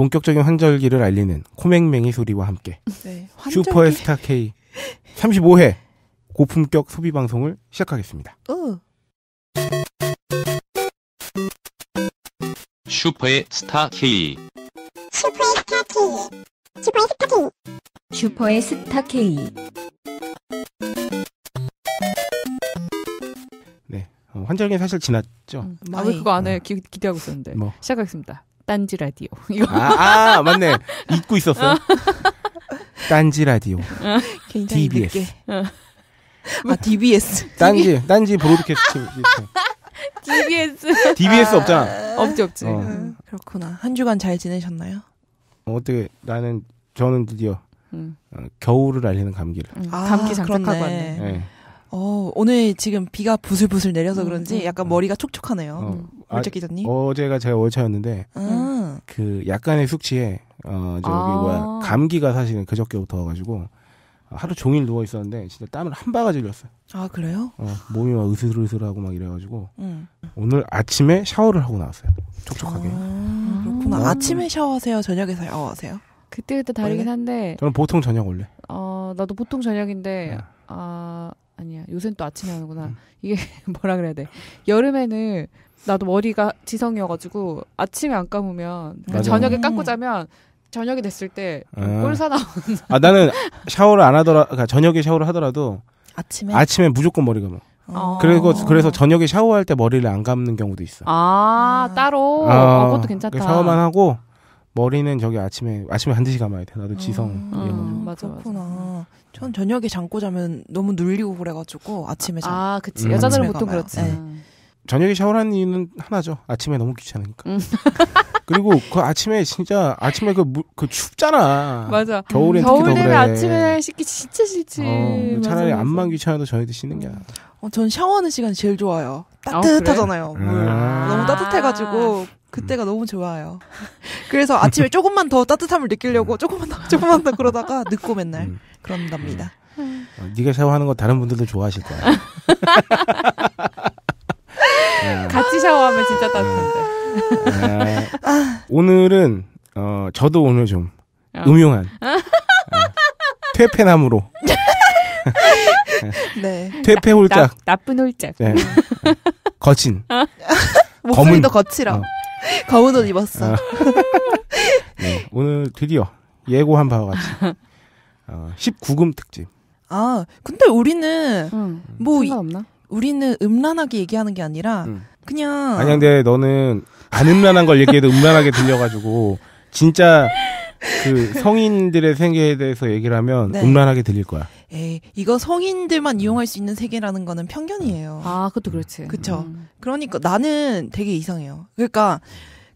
본격적인 환절기를 알리는 코맹맹이 소리와 함께 네, 슈퍼의 스타 K 35회 고품격 소비 방송을 시작하겠습니다. 오. 어. 슈퍼의 스타 K 슈퍼의 스타 K 슈퍼의 스타 K 슈퍼의 스타 K 네, 어, 환절기 사실 지났죠. 음, 아, 왜 그거 안 해? 네. 기, 기대하고 있었는데. 뭐. 시작하겠습니다. 딴지 라디오. 이거. 아, 아 맞네. 잊고 있었어. 어. 딴지 라디오. 어. 굉장히 DBS. 늦게. 어. 아, DBS. 딴지, 딴지 브로드캐스팅. DBS. DBS 아, 없잖아. 없지, 없지. 어. 음, 그렇구나. 한 주간 잘 지내셨나요? 어, 어떻게, 나는, 저는 드디어, 음. 어, 겨울을 알리는 감기를. 음, 감기 아, 장착하고 아, 왔네. 네. 어, 오늘 지금 비가 부슬부슬 내려서 음, 그런지 음. 약간 음. 머리가 촉촉하네요. 어, 아, 어제가 제가 월차였는데 아. 그 약간의 숙취에 어 저기 아. 뭐야 감기가 사실은 그저께부터 와가지고 하루 종일 누워 있었는데 진짜 땀을 한 바가지 흘렸어요. 아 그래요? 어, 몸이 막 으슬으슬하고 막 이래가지고 음. 오늘 아침에 샤워를 하고 나왔어요. 촉촉하게. 아, 그렇구나. 음. 아침에 샤워하세요? 저녁에 샤워하세요? 그때그때 다르긴 원래? 한데 저는 보통 저녁 원래. 어 나도 보통 저녁인데 네. 아 아니야. 요새는 또 아침에 하는구나. 음. 이게 뭐라 그래야 돼. 여름에는 나도 머리가 지성이어가지고 아침에 안 감으면 그러니까 저녁에 감고 음. 자면 저녁이 됐을 때 꼴사 아. 나온. 아 나는 샤워를 안 하더라. 그러니까 저녁에 샤워를 하더라도 아침에 아침에 무조건 머리 감아. 아. 그리고 그래서 저녁에 샤워할 때 머리를 안 감는 경우도 있어. 아, 아. 따로. 아, 어, 그것도 괜찮다. 그러니까 샤워만 하고 머리는 저기 아침에 아침에 반드시 감아야 돼. 나도 지성 음, 이런 거. 음, 맞아, 맞구나. 전 저녁에 잠꼬 자면 너무 눌리고 그래가지고 아침에 잠. 아, 그치. 음. 여자들은 보통 그렇지. 네. 음. 저녁에 샤워하는 이유는 하나죠. 아침에 너무 귀찮으니까. 음. 그리고 그 아침에 진짜 아침에 그, 무, 그 춥잖아. 맞아. 음. 겨울에 음, 겨울 되면 그래. 아침에 씻기 진짜 싫지. 어, 차라리 맞아, 맞아. 안만 귀찮아도 저녁에 씻는 게 나아. 어, 전 샤워하는 시간이 제일 좋아요. 아, 따뜻하잖아요. 아, 그래? 물 아~ 너무 따뜻해가지고 그때가 너무 좋아요. 그래서 아침에 조금만 더 따뜻함을 느끼려고 음. 조금만 더 조금만 더 그러다가 늦고 맨날 음. 그런답니다. 음. 어, 네가 샤워하는 거 다른 분들도 좋아하실 거야. 네. 같이 샤워하면 진짜 음. 따뜻한데. 아. 오늘은 어 저도 오늘 좀 어. 음흉한 어, 퇴폐나무로 네. 네. 퇴폐 홀짝. 나, 쁜 홀짝. 네. 거친. 어? 목소리도 검은. 거칠어. 어. 검은 옷 입었어. 어. 네, 오늘 드디어 예고한 바와 같이 어, 19금 특집. 아, 근데 우리는 응, 뭐 상관없나? 우리는 음란하게 얘기하는 게 아니라 응. 음. 그냥 아니 근데 너는 안 음란한 걸 얘기해도 음란하게 들려가지고 진짜 그 성인들의 생계에 대해서 얘기를 하면 네. 음란하게 들릴 거야. 에이, 이거 성인들만 이용할 수 있는 세계라는 거는 편견이에요. 아, 그것도 그렇지. 그쵸. 음. 그러니까 나는 되게 이상해요. 그러니까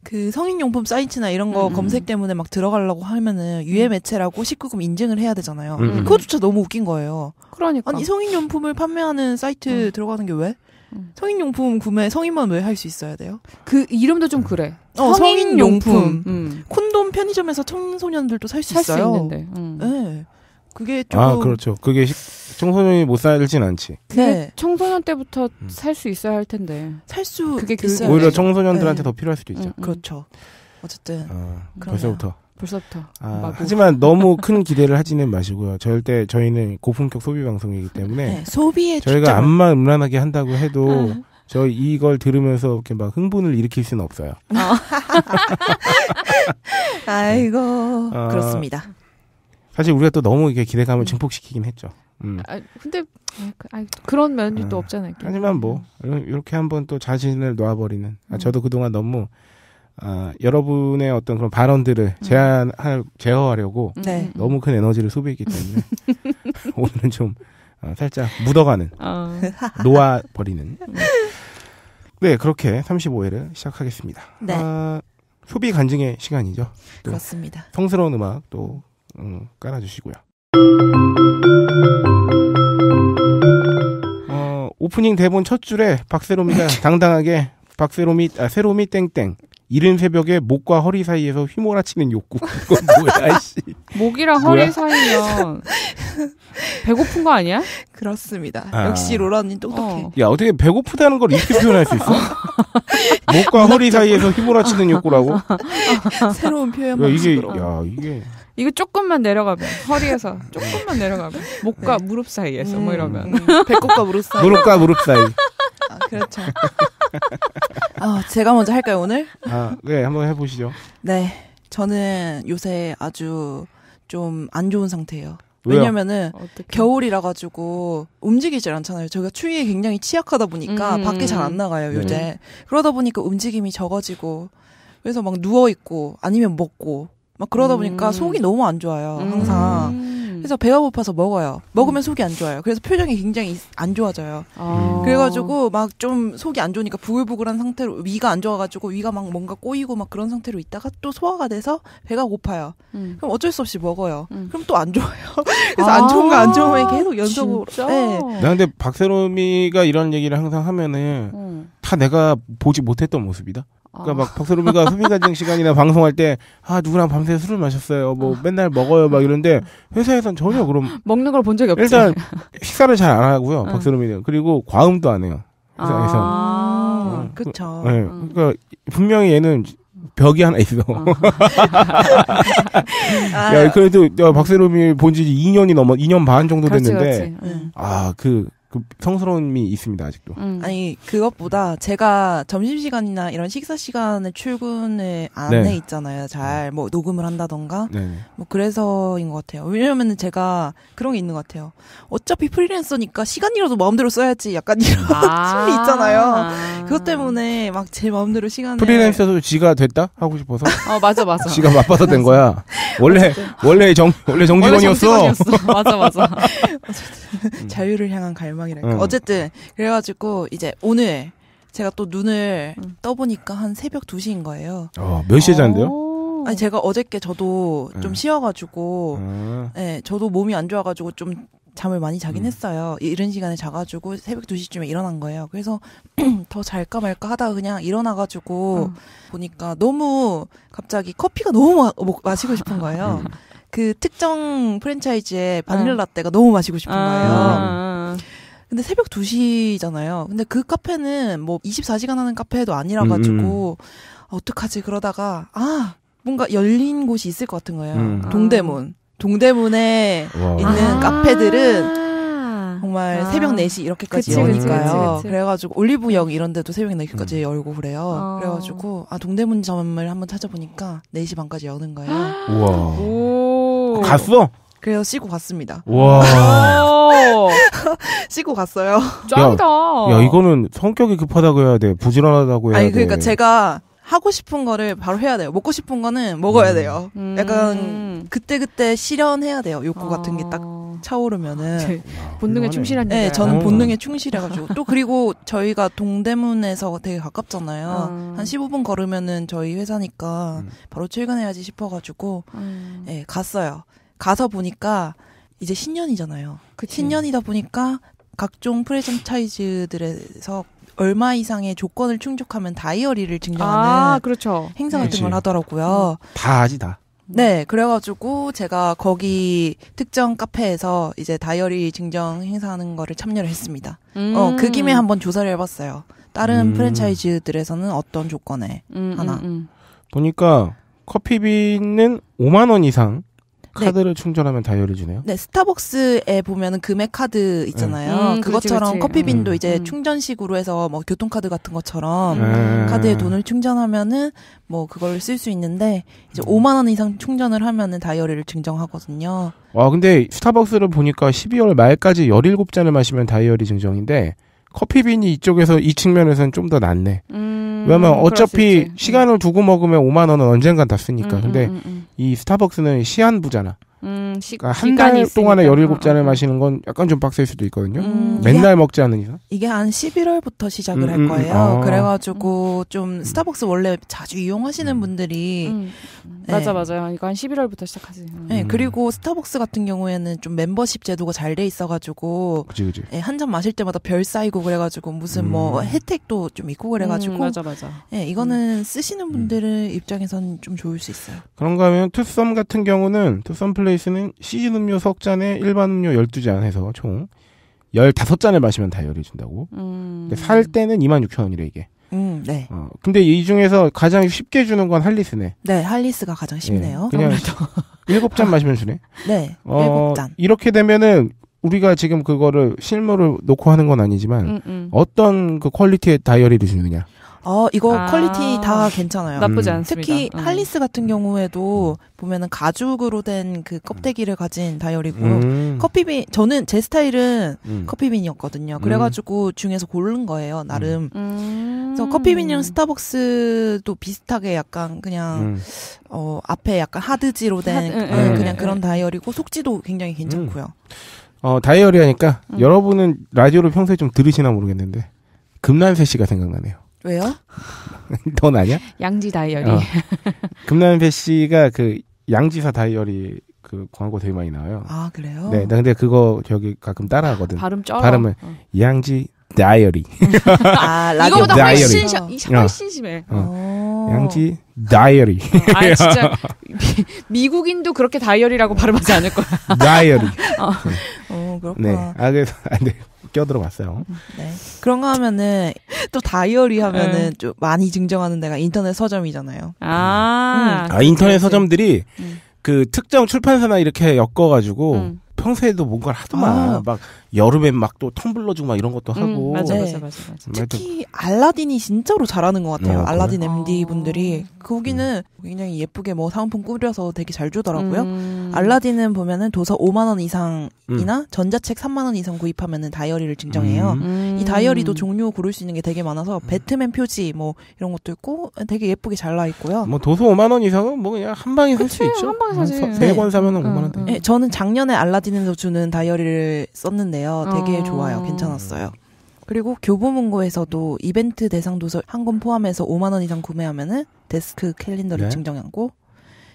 그 성인용품 사이트나 이런 거 음. 검색 때문에 막 들어가려고 하면은 유해 음. 매체라고 19금 인증을 해야 되잖아요. 음. 그것조차 너무 웃긴 거예요. 그러니까. 아니, 성인용품을 판매하는 사이트 음. 들어가는 게 왜? 음. 성인용품 구매 성인만 왜 할 수 있어야 돼요? 그 이름도 좀 그래. 어, 성인용품. 성인 음. 콘돔 편의점에서 청소년들도 살 수 있어요. 살 수 있는데. 음. 네. 그게 아, 조금 아 그렇죠. 그게 시, 청소년이 못 살진 않지. 네. 청소년 때부터 음. 살수 있어야 할 텐데. 살수 그게 비싸요. 오히려 네. 청소년들한테 네. 더 필요할 수도 있죠. 음, 음. 그렇죠. 어쨌든 아, 벌써부터. 벌써부터. 아, 하지만 너무 큰 기대를 하지는 마시고요. 절대 저희는 고품격 소비 방송이기 때문에 네, 소비에 저희가 추 암만 음란하게 한다고 해도 아. 저 이걸 들으면서 이렇게 막 흥분을 일으킬 수는 없어요. 아. 아이고 아, 그렇습니다. 사실 우리가 또 너무 이게 기대감을 음. 증폭시키긴 했죠. 음. 아, 근데 아, 그, 아 그런 면이 또 아. 없잖아요. 하지만 뭐 음. 이렇게 한번 또 자신을 놓아버리는. 아, 음. 저도 그동안 너무 아, 여러분의 어떤 그런 발언들을 제한 음. 제어하려고 네. 너무 큰 에너지를 소비했기 때문에 오늘은 좀 어, 살짝 묻어가는 어. 놓아버리는. 네 그렇게 35회를 시작하겠습니다. 네. 아, 소비 간증의 시간이죠. 그렇습니다. 성스러운 음악 또 음, 깔아주시고요. 어, 오프닝 대본 첫 줄에 박세롬이가 당당하게 박세롬이 아, 세롬이 땡땡 이른 새벽에 목과 허리 사이에서 휘몰아치는 욕구. 그건 뭐야, 씨. 목이랑 허리 사이면 배고픈 거 아니야? 그렇습니다. 아. 역시 로라 언 똑똑해. 어. 야, 어떻게 배고프다는 걸 이렇게 표현할 수 있어? 목과 허리 사이에서 휘몰아치는 욕구라고? 새로운 표현 야, 이게, 야, 이게. 이거 조금만 내려가면 허리에서 조금만 내려가면 목과 네. 무릎 사이에서 뭐 음, 뭐 이러면 음. 배꼽과 무릎 사이 무릎과 무릎 사이 아, 그렇죠. 아, 제가 먼저 할까요 오늘? 아, 네 한번 해보시죠. 네, 저는 요새 아주 좀 안 좋은 상태예요. 왜요? 왜냐면은 어떡해. 겨울이라 가지고 움직이질 않잖아요. 저희가 추위에 굉장히 취약하다 보니까 음. 밖에 잘 안 나가요 네. 요새. 음. 그러다 보니까 움직임이 적어지고 그래서 막 누워 있고 아니면 먹고 막 그러다 보니까 음. 속이 너무 안 좋아요. 음. 항상. 음. 그래서 배가 고파서 먹어요. 먹으면 음. 속이 안 좋아요. 그래서 표정이 굉장히 안 좋아져요. 아. 그래가지고 막 좀 속이 안 좋으니까 부글부글한 상태로 위가 안 좋아가지고 위가 막 뭔가 꼬이고 막 그런 상태로 있다가 또 소화가 돼서 배가 고파요. 음. 그럼 어쩔 수 없이 먹어요. 그럼 또 안 좋아요. 그래서 아. 안 좋은 거 안 좋은 거 계속 연속으로. 진짜? 네. 나 근데 박세롬이가 이런 얘기를 항상 하면은 다 내가 보지 못했던 모습이다. 그러니까 어. 막 박세롬이가 소비가정 시간이나 방송할 때 아 누구랑 밤새 술을 마셨어요. 뭐 어. 맨날 먹어요 막 이런데 회사에선 전혀 그럼 먹는 걸 본 적이 없죠. 일단 식사를 잘 안 하고요. 어. 박세롬이는 그리고 과음도 안 해요. 회사에서. 아, 음. 그렇죠. 네. 음. 그러니까 분명히 얘는 벽이 하나 있어. 어. 야, 그래도 박세롬이 본 지 2년이 넘어 2년 반 정도 됐는데 그렇지, 그렇지. 음. 아그 그 성스러움이 있습니다 아직도. 음. 아니 그것보다 제가 점심 시간이나 이런 식사 시간에 출근을 안해 네. 있잖아요. 잘 뭐 녹음을 한다던가 네. 뭐 그래서인 것 같아요. 왜냐면은 제가 그런 게 있는 것 같아요. 어차피 프리랜서니까 시간이라도 마음대로 써야지 약간 이런 아~ 심리 있잖아요. 그것 아. 때문에 막 제 마음대로 시간을 프리랜서도 지가 됐다 하고 싶어서. 어 맞아 맞아. 지가 바빠서 된 거야. 원래 원래 정 원래 정직원이었어. 원래 정직원이었어. 맞아 맞아. 자유를 향한 갈망. 대망이랄까. 응. 어쨌든 그래가지고 이제 오늘 제가 또 눈을 응. 떠보니까 한 새벽 2시인 거예요. 어, 몇 시에 잤는데요? 아니 제가 어저께 저도 좀 응. 쉬어가지고, 예, 네, 저도 몸이 안 좋아가지고 좀 잠을 많이 자긴 했어요. 이런 시간에 자가지고 새벽 2시쯤에 일어난 거예요. 그래서 더 잘까 말까 하다가 그냥 일어나가지고 보니까 너무 갑자기 커피가 너무 마, 뭐, 마시고 싶은 거예요. 그 특정 프랜차이즈의 바닐라 라떼가 너무 마시고 싶은 아. 거예요. 근데 새벽 2시잖아요. 근데 그 카페는 뭐 24시간 하는 카페도 아니라 가지고 아, 음, 음. 어떡하지 그러다가 아 뭔가 열린 곳이 있을 것 같은 거예요. 음. 동대문. 동대문에 와. 있는 아. 카페들은 정말 아. 새벽 4시 이렇게까지 그치, 여니까요. 그치, 그치, 그래가지고 올리브영 이런 데도 새벽 4시까지 음. 열고 그래요. 아. 그래가지고 아 동대문점을 한번 찾아보니까 4시 반까지 여는 거예요. 우와. 오. 갔어? 그래서 씻고 갔습니다. 와. 쉬고 갔어요. 짱이다. 야, 야, 이거는 성격이 급하다고 해야 돼. 부지런하다고 해야 아니, 돼. 아니 그러니까 제가 하고 싶은 거를 바로 해야 돼요. 먹고 싶은 거는 먹어야 음. 돼요. 음. 약간 그때 그때 실현해야 돼요. 욕구 아. 같은 게 딱 차오르면은 본능에 충실한 네, 저는 본능에 음. 충실해가지고 또 그리고 저희가 동대문에서 되게 가깝잖아요. 아. 한 15분 걸으면은 저희 회사니까 음. 바로 출근해야지 싶어가지고 음. 네, 갔어요. 가서 보니까 이제 신년이잖아요. 그 신년이다 보니까 각종 프랜차이즈들에서 얼마 이상의 조건을 충족하면 다이어리를 증정하는 아, 그렇죠. 행사 같은 걸 하더라고요. 음. 다 아니다. 네, 그래가지고 제가 거기 특정 카페에서 이제 다이어리 증정 행사하는 거를 참여를 했습니다. 어, 음. 어, 그 김에 한번 조사를 해봤어요. 다른 음. 프랜차이즈들에서는 어떤 조건에 음, 하나. 음, 음. 보니까 커피비는 5만 원 이상 네. 카드를 네. 충전하면 다이어리 주네요. 네, 스타벅스에 보면은 금액 카드 있잖아요. 네. 음, 그것처럼 커피빈도 음. 이제 음. 충전식으로 해서 뭐 교통카드 같은 것처럼 음. 카드에 돈을 충전하면은 뭐 그걸 쓸 수 있는데 이제 5만 음. 원 이상 충전을 하면은 다이어리를 증정하거든요. 와, 근데 스타벅스를 보니까 12월 말까지 17잔을 마시면 다이어리 증정인데 커피빈이 이쪽에서 이 측면에서는 좀 더 낫네. 음, 왜냐면 어차피 음. 시간을 두고 먹으면 5만 원은 언젠간 다 쓰니까. 음, 근데 음, 음, 음. 이 스타벅스는 시한부잖아. 음, 그러니까 한달 동안에 열일곱 잔을 어. 마시는 건 약간 좀 빡셀 수도 있거든요. 음, 음. 맨날 한, 먹지 않는 이상. 이게 한 11월부터 시작을 음, 할 음, 거예요. 아. 그래가지고 좀 스타벅스 원래 자주 이용하시는 분들이 네. 맞아 맞아요. 이거 한 11월부터 시작하세요. 네, 그리고 스타벅스 같은 경우에는 좀 멤버십 제도가 잘 돼 있어가지고 그치, 그치. 네, 한잔 마실 때마다 별 쌓이고 그래가지고 무슨 뭐 혜택도 좀 있고 그래가지고 맞아 맞아. 네, 이거는 쓰시는 분들의 입장에선 좀 좋을 수 있어요. 그런가 하면 투썸 같은 경우는 투썸 플레이 스파이스는 시즌 음료 석잔에 일반 음료 12잔 해서 총 15잔을 마시면 다이어리 준다고. 음. 근데 살 때는 26,000원이래, 이게. 음, 네. 어, 근데 이 중에서 가장 쉽게 주는 건 할리스네. 네, 할리스가 가장 예, 쉽네요. 네, 그냥 7잔 마시면 주네. 네, 어, 일곱 잔. 이렇게 되면은 우리가 지금 그거를 실물을 놓고 하는 건 아니지만 음, 음. 어떤 그 퀄리티의 다이어리를 주느냐. 어, 이거 아, 퀄리티 다 괜찮아요. 나쁘지 음. 않습니다. 특히 음. 할리스 같은 음. 경우에도 보면은 가죽으로 된 그 껍데기를 가진 다이어리고 음. 커피빈 저는 제 스타일은 음. 커피빈이었거든요. 음. 그래가지고 중에서 고른 거예요 나름. 그래서 커피빈이랑 스타벅스도 비슷하게 약간 그냥 어 앞에 약간 하드지로 된 하드, 그냥, 그냥 그런 다이어리고 속지도 굉장히 괜찮고요. 어 다이어리 하니까 여러분은 라디오를 평소에 좀 들으시나 모르겠는데 금란세 씨가 생각나네요. 왜요? 돈 아니야? 양지 다이어리. 어. 금남배 씨가 그 양지사 다이어리 그 광고 되게 많이 나와요. 아 그래요? 네, 나 근데 그거 저기 가끔 따라하거든. 발음 쩔어. 발음을 어. 양지 다이어리. 아, 이거보다 훨씬, 시, 어. 훨씬 어. 심해. 어. 양지 다이어리. 아, 아 진짜 미, 국인도 그렇게 다이어리라고 발음하지 않을 거야. 다이어리. 어. 네. 어, 그렇구나. 네. 아 그래서 안돼. 아, 네. 껴들어봤어요. 음, 네. 그런 거 하면은 또 다이어리 하면은 음. 좀 많이 증정하는 데가 인터넷 서점이잖아요. 아, 음. 아 인터넷 서점들이 음. 그 특정 출판사나 이렇게 엮어가지고 음. 평소에도 뭔가를 하더만 아. 막여름에막 또 텀블러 주고 막 이런 것도 음, 하고 음, 맞아, 네. 맞아, 맞아, 맞아. 특히 알라딘이 진짜로 잘하는 것 같아요. 어, 알라딘 그래? 아. MD 분들이 거기는 그 음. 굉장히 예쁘게 뭐사품 꾸려서 되게 잘 주더라고요. 음. 알라딘은 보면은 도서 5만 원 이상이나 음. 전자책 3만 원 이상 구입하면은 다이어리를 증정해요. 음. 이 다이어리도 종류 고를 수 있는 게 되게 많아서 배트맨 표지 뭐 이런 것도 있고 되게 예쁘게 잘나 있고요. 뭐 도서 5만 원 이상은 뭐 그냥 한 방에 살 수 있죠. 한 방에 사지. 세권 네. 사면은 5만 원. 네, 저는 작년에 알라딘 가르치서 주는 다이어리를 썼는데요. 되게 어. 좋아요. 괜찮았어요. 그리고 교보문고에서도 이벤트 대상 도서 한 권 포함해서 5만 원 이상 구매하면은 데스크 캘린더를 네. 증정하고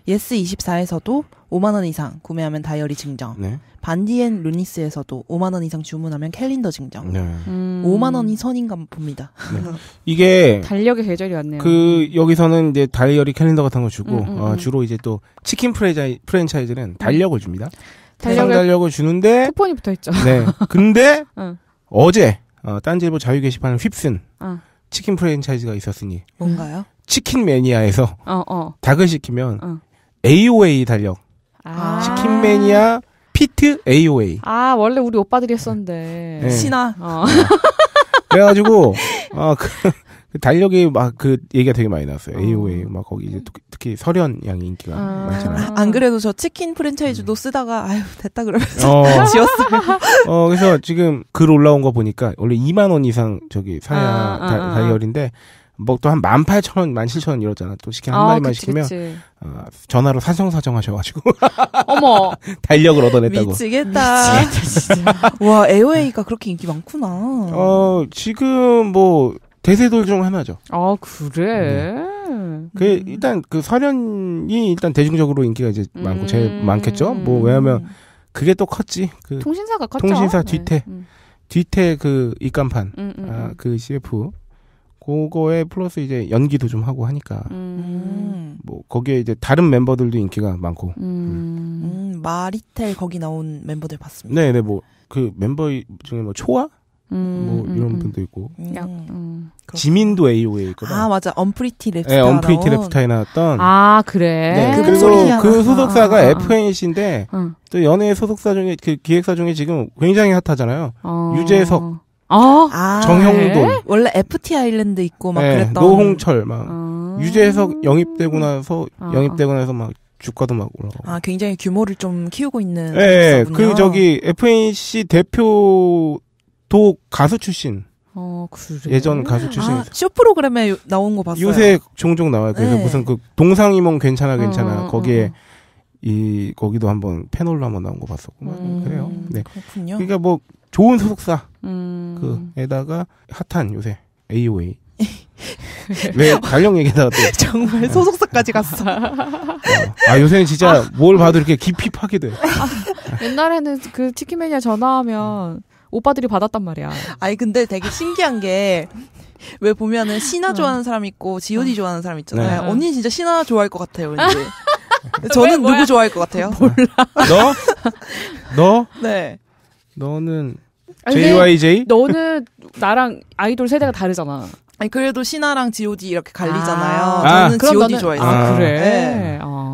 예스 24에서도 5만 원 이상 구매하면 다이어리 증정. 네. 반디앤 루니스에서도 5만 원 이상 주문하면 캘린더 증정. 네. 음... 5만 원이 선인가 봅니다. 네. 이게 달력의 계절이 왔네요. 그 여기서는 이제 다이어리 캘린더 같은 거 주고 음, 음, 어, 음. 주로 이제 또 치킨 프랜차이, 프랜차이즈는 달력을 줍니다. 달력을, 달력을 주는데 쿠폰이 붙어 있죠. 네. 근데 응. 어제 어, 딴지일보 자유 게시판을 휩쓴 어. 치킨 프랜차이즈가 있었으니 뭔가요? 치킨 매니아에서 어, 어. 닭을 시키면 어. AOA 달력 아. 치킨 매니아 피트 AOA 아 원래 우리 오빠들이 했었는데 네. 신화 어. 네. 그래가지고 어, 그, 달력이 막 그 얘기가 되게 많이 나왔어요. 어. AOA 막 거기 이제 특히 설현 양이 인기가 아. 많잖아요. 아, 안 그래도 저 치킨 프랜차이즈도 음. 쓰다가 아유 됐다 그러면서 어. 지웠어요. 어 그래서 지금 글 올라온 거 보니까 원래 2만 원 이상 저기 사야 아, 다, 아, 다이어리인데 아. 뭐또 한 18,000원, 17,000원 이러잖아. 또 치킨 한 아, 마리만 그치, 시키면 그치. 어, 전화로 사정사정 하셔 가지고 어머. 달력을 얻어냈다고. 미치겠다. 미치겠다 와, 에어웨이가 그렇게 인기 많구나. 어, 지금 뭐 대세 도약 중 하나죠. 아 그래. 네. 그 음. 일단 그 설현이 일단 대중적으로 인기가 이제 음. 많고 제일 음. 많겠죠. 뭐왜냐면 그게 또 컸지. 그 통신사가 컸죠. 통신사 네. 뒤태 네. 뒤태 그 입간판 아, 그 CF 그거에 플러스 이제 연기도 좀 하고 하니까 음. 뭐 거기에 이제 다른 멤버들도 인기가 많고 음. 음. 마리텔 거기 나온 멤버들 봤습니다. 네네 뭐 그 멤버 중에 뭐 초아 뭐 음, 뭐 이런 음, 음, 분도 있고 음, 네. 음. 지민도 AOA 있거든. 아 맞아, 언프리티 랩스타. 네, 언프리티 랩스타에 나왔던. 아 그래. 네, 그 그리고 그 아, 소속사가 아, 아. FNC인데 또 연예 소속사 중에 그 기획사 중에 지금 굉장히 핫하잖아요. 어. 유재석. 어? 정형돈. 네? 원래 FT 아일랜드 있고 막 네, 그랬던. 노홍철 막 어. 유재석 영입되고 음. 나서 영입되고 나서 막 주가도 막 올라가고. 아, 굉장히 규모를 좀 키우고 있는. 예, 네, 그 저기 FNC 대표 또 가수 출신. 어, 그래. 예전 가수 출신. 아, 쇼 프로그램에 요, 나온 거 봤어요. 요새 종종 나와요. 그래서 네. 무슨 그 동상이몽 괜찮아 어, 괜찮아 어, 어. 거기에 어. 이 거기도 한번 패널로 한번 나온 거 봤었고 음, 그래요. 네. 그렇군요. 그러니까 뭐 좋은 소속사 음. 그에다가 핫한 요새 AOA. 왜 발령 얘기다가 또 정말 네. 소속사까지 갔어. 어. 아 요새는 진짜 아, 뭘 봐도 이렇게 깊이 파괴돼. 아, 옛날에는 그 치킨매니아 전화하면 오빠들이 받았단 말이야. 아니 근데 되게 신기한 게 왜 보면은 신화 어. 좋아하는 사람 있고 지오디 어. 좋아하는 사람 있잖아요. 네. 언니 진짜 신화 좋아할 것 같아요. 왠지. 아. 저는 누구 좋아할 것 같아요? 몰라. 너? 너? 네. 너는 아니, JYJ? 너는 나랑 아이돌 세대가 다르잖아. 아니 그래도 신화랑 GOD 이렇게 갈리잖아요. 아. 저는 아. GOD 좋아해요. 아, 그래. 네. 아.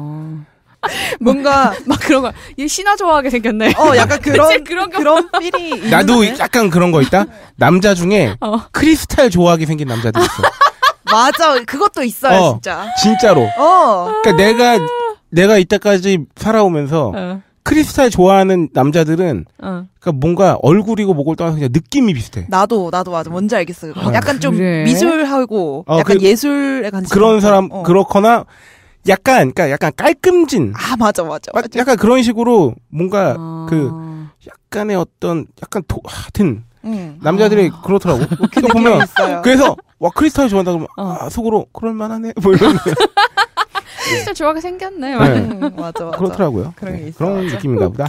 뭔가 막 그런 거. 얘 신화 좋아하게 생겼네. 어, 약간 그런 그런, 그런 필이. 나도 있는 약간 그런 거 있다. 남자 중에 어. 크리스탈 좋아하게 생긴 남자들 있어. 맞아, 그것도 있어요, 어, 진짜. 진짜로. 어. 그러니까 내가 내가 이때까지 살아오면서 어. 크리스탈 좋아하는 남자들은 어. 그러니까 뭔가 얼굴이고 목을 떠나서 그냥 느낌이 비슷해. 나도 나도 맞아. 뭔지 알겠어. 아, 약간 그래? 좀 미술하고 어, 약간 그, 예술에 관심 그런 사람 어. 그렇거나 약간 그니까 약간 깔끔진 아 맞아 맞아, 맞아. 약간 그런 식으로 뭔가 아... 그 약간의 어떤 약간 도, 하여튼 응. 음. 남자들이 아... 그렇더라고 키도 보면 그래서 와 크리스탈 좋아한다 그러면 어. 아 속으로 그럴만하네 뭐 이런 크리스탈 좋 생겼네 네. 음, 맞아 맞아 그렇더라고요 그런, 네, 그런 느낌인가 보다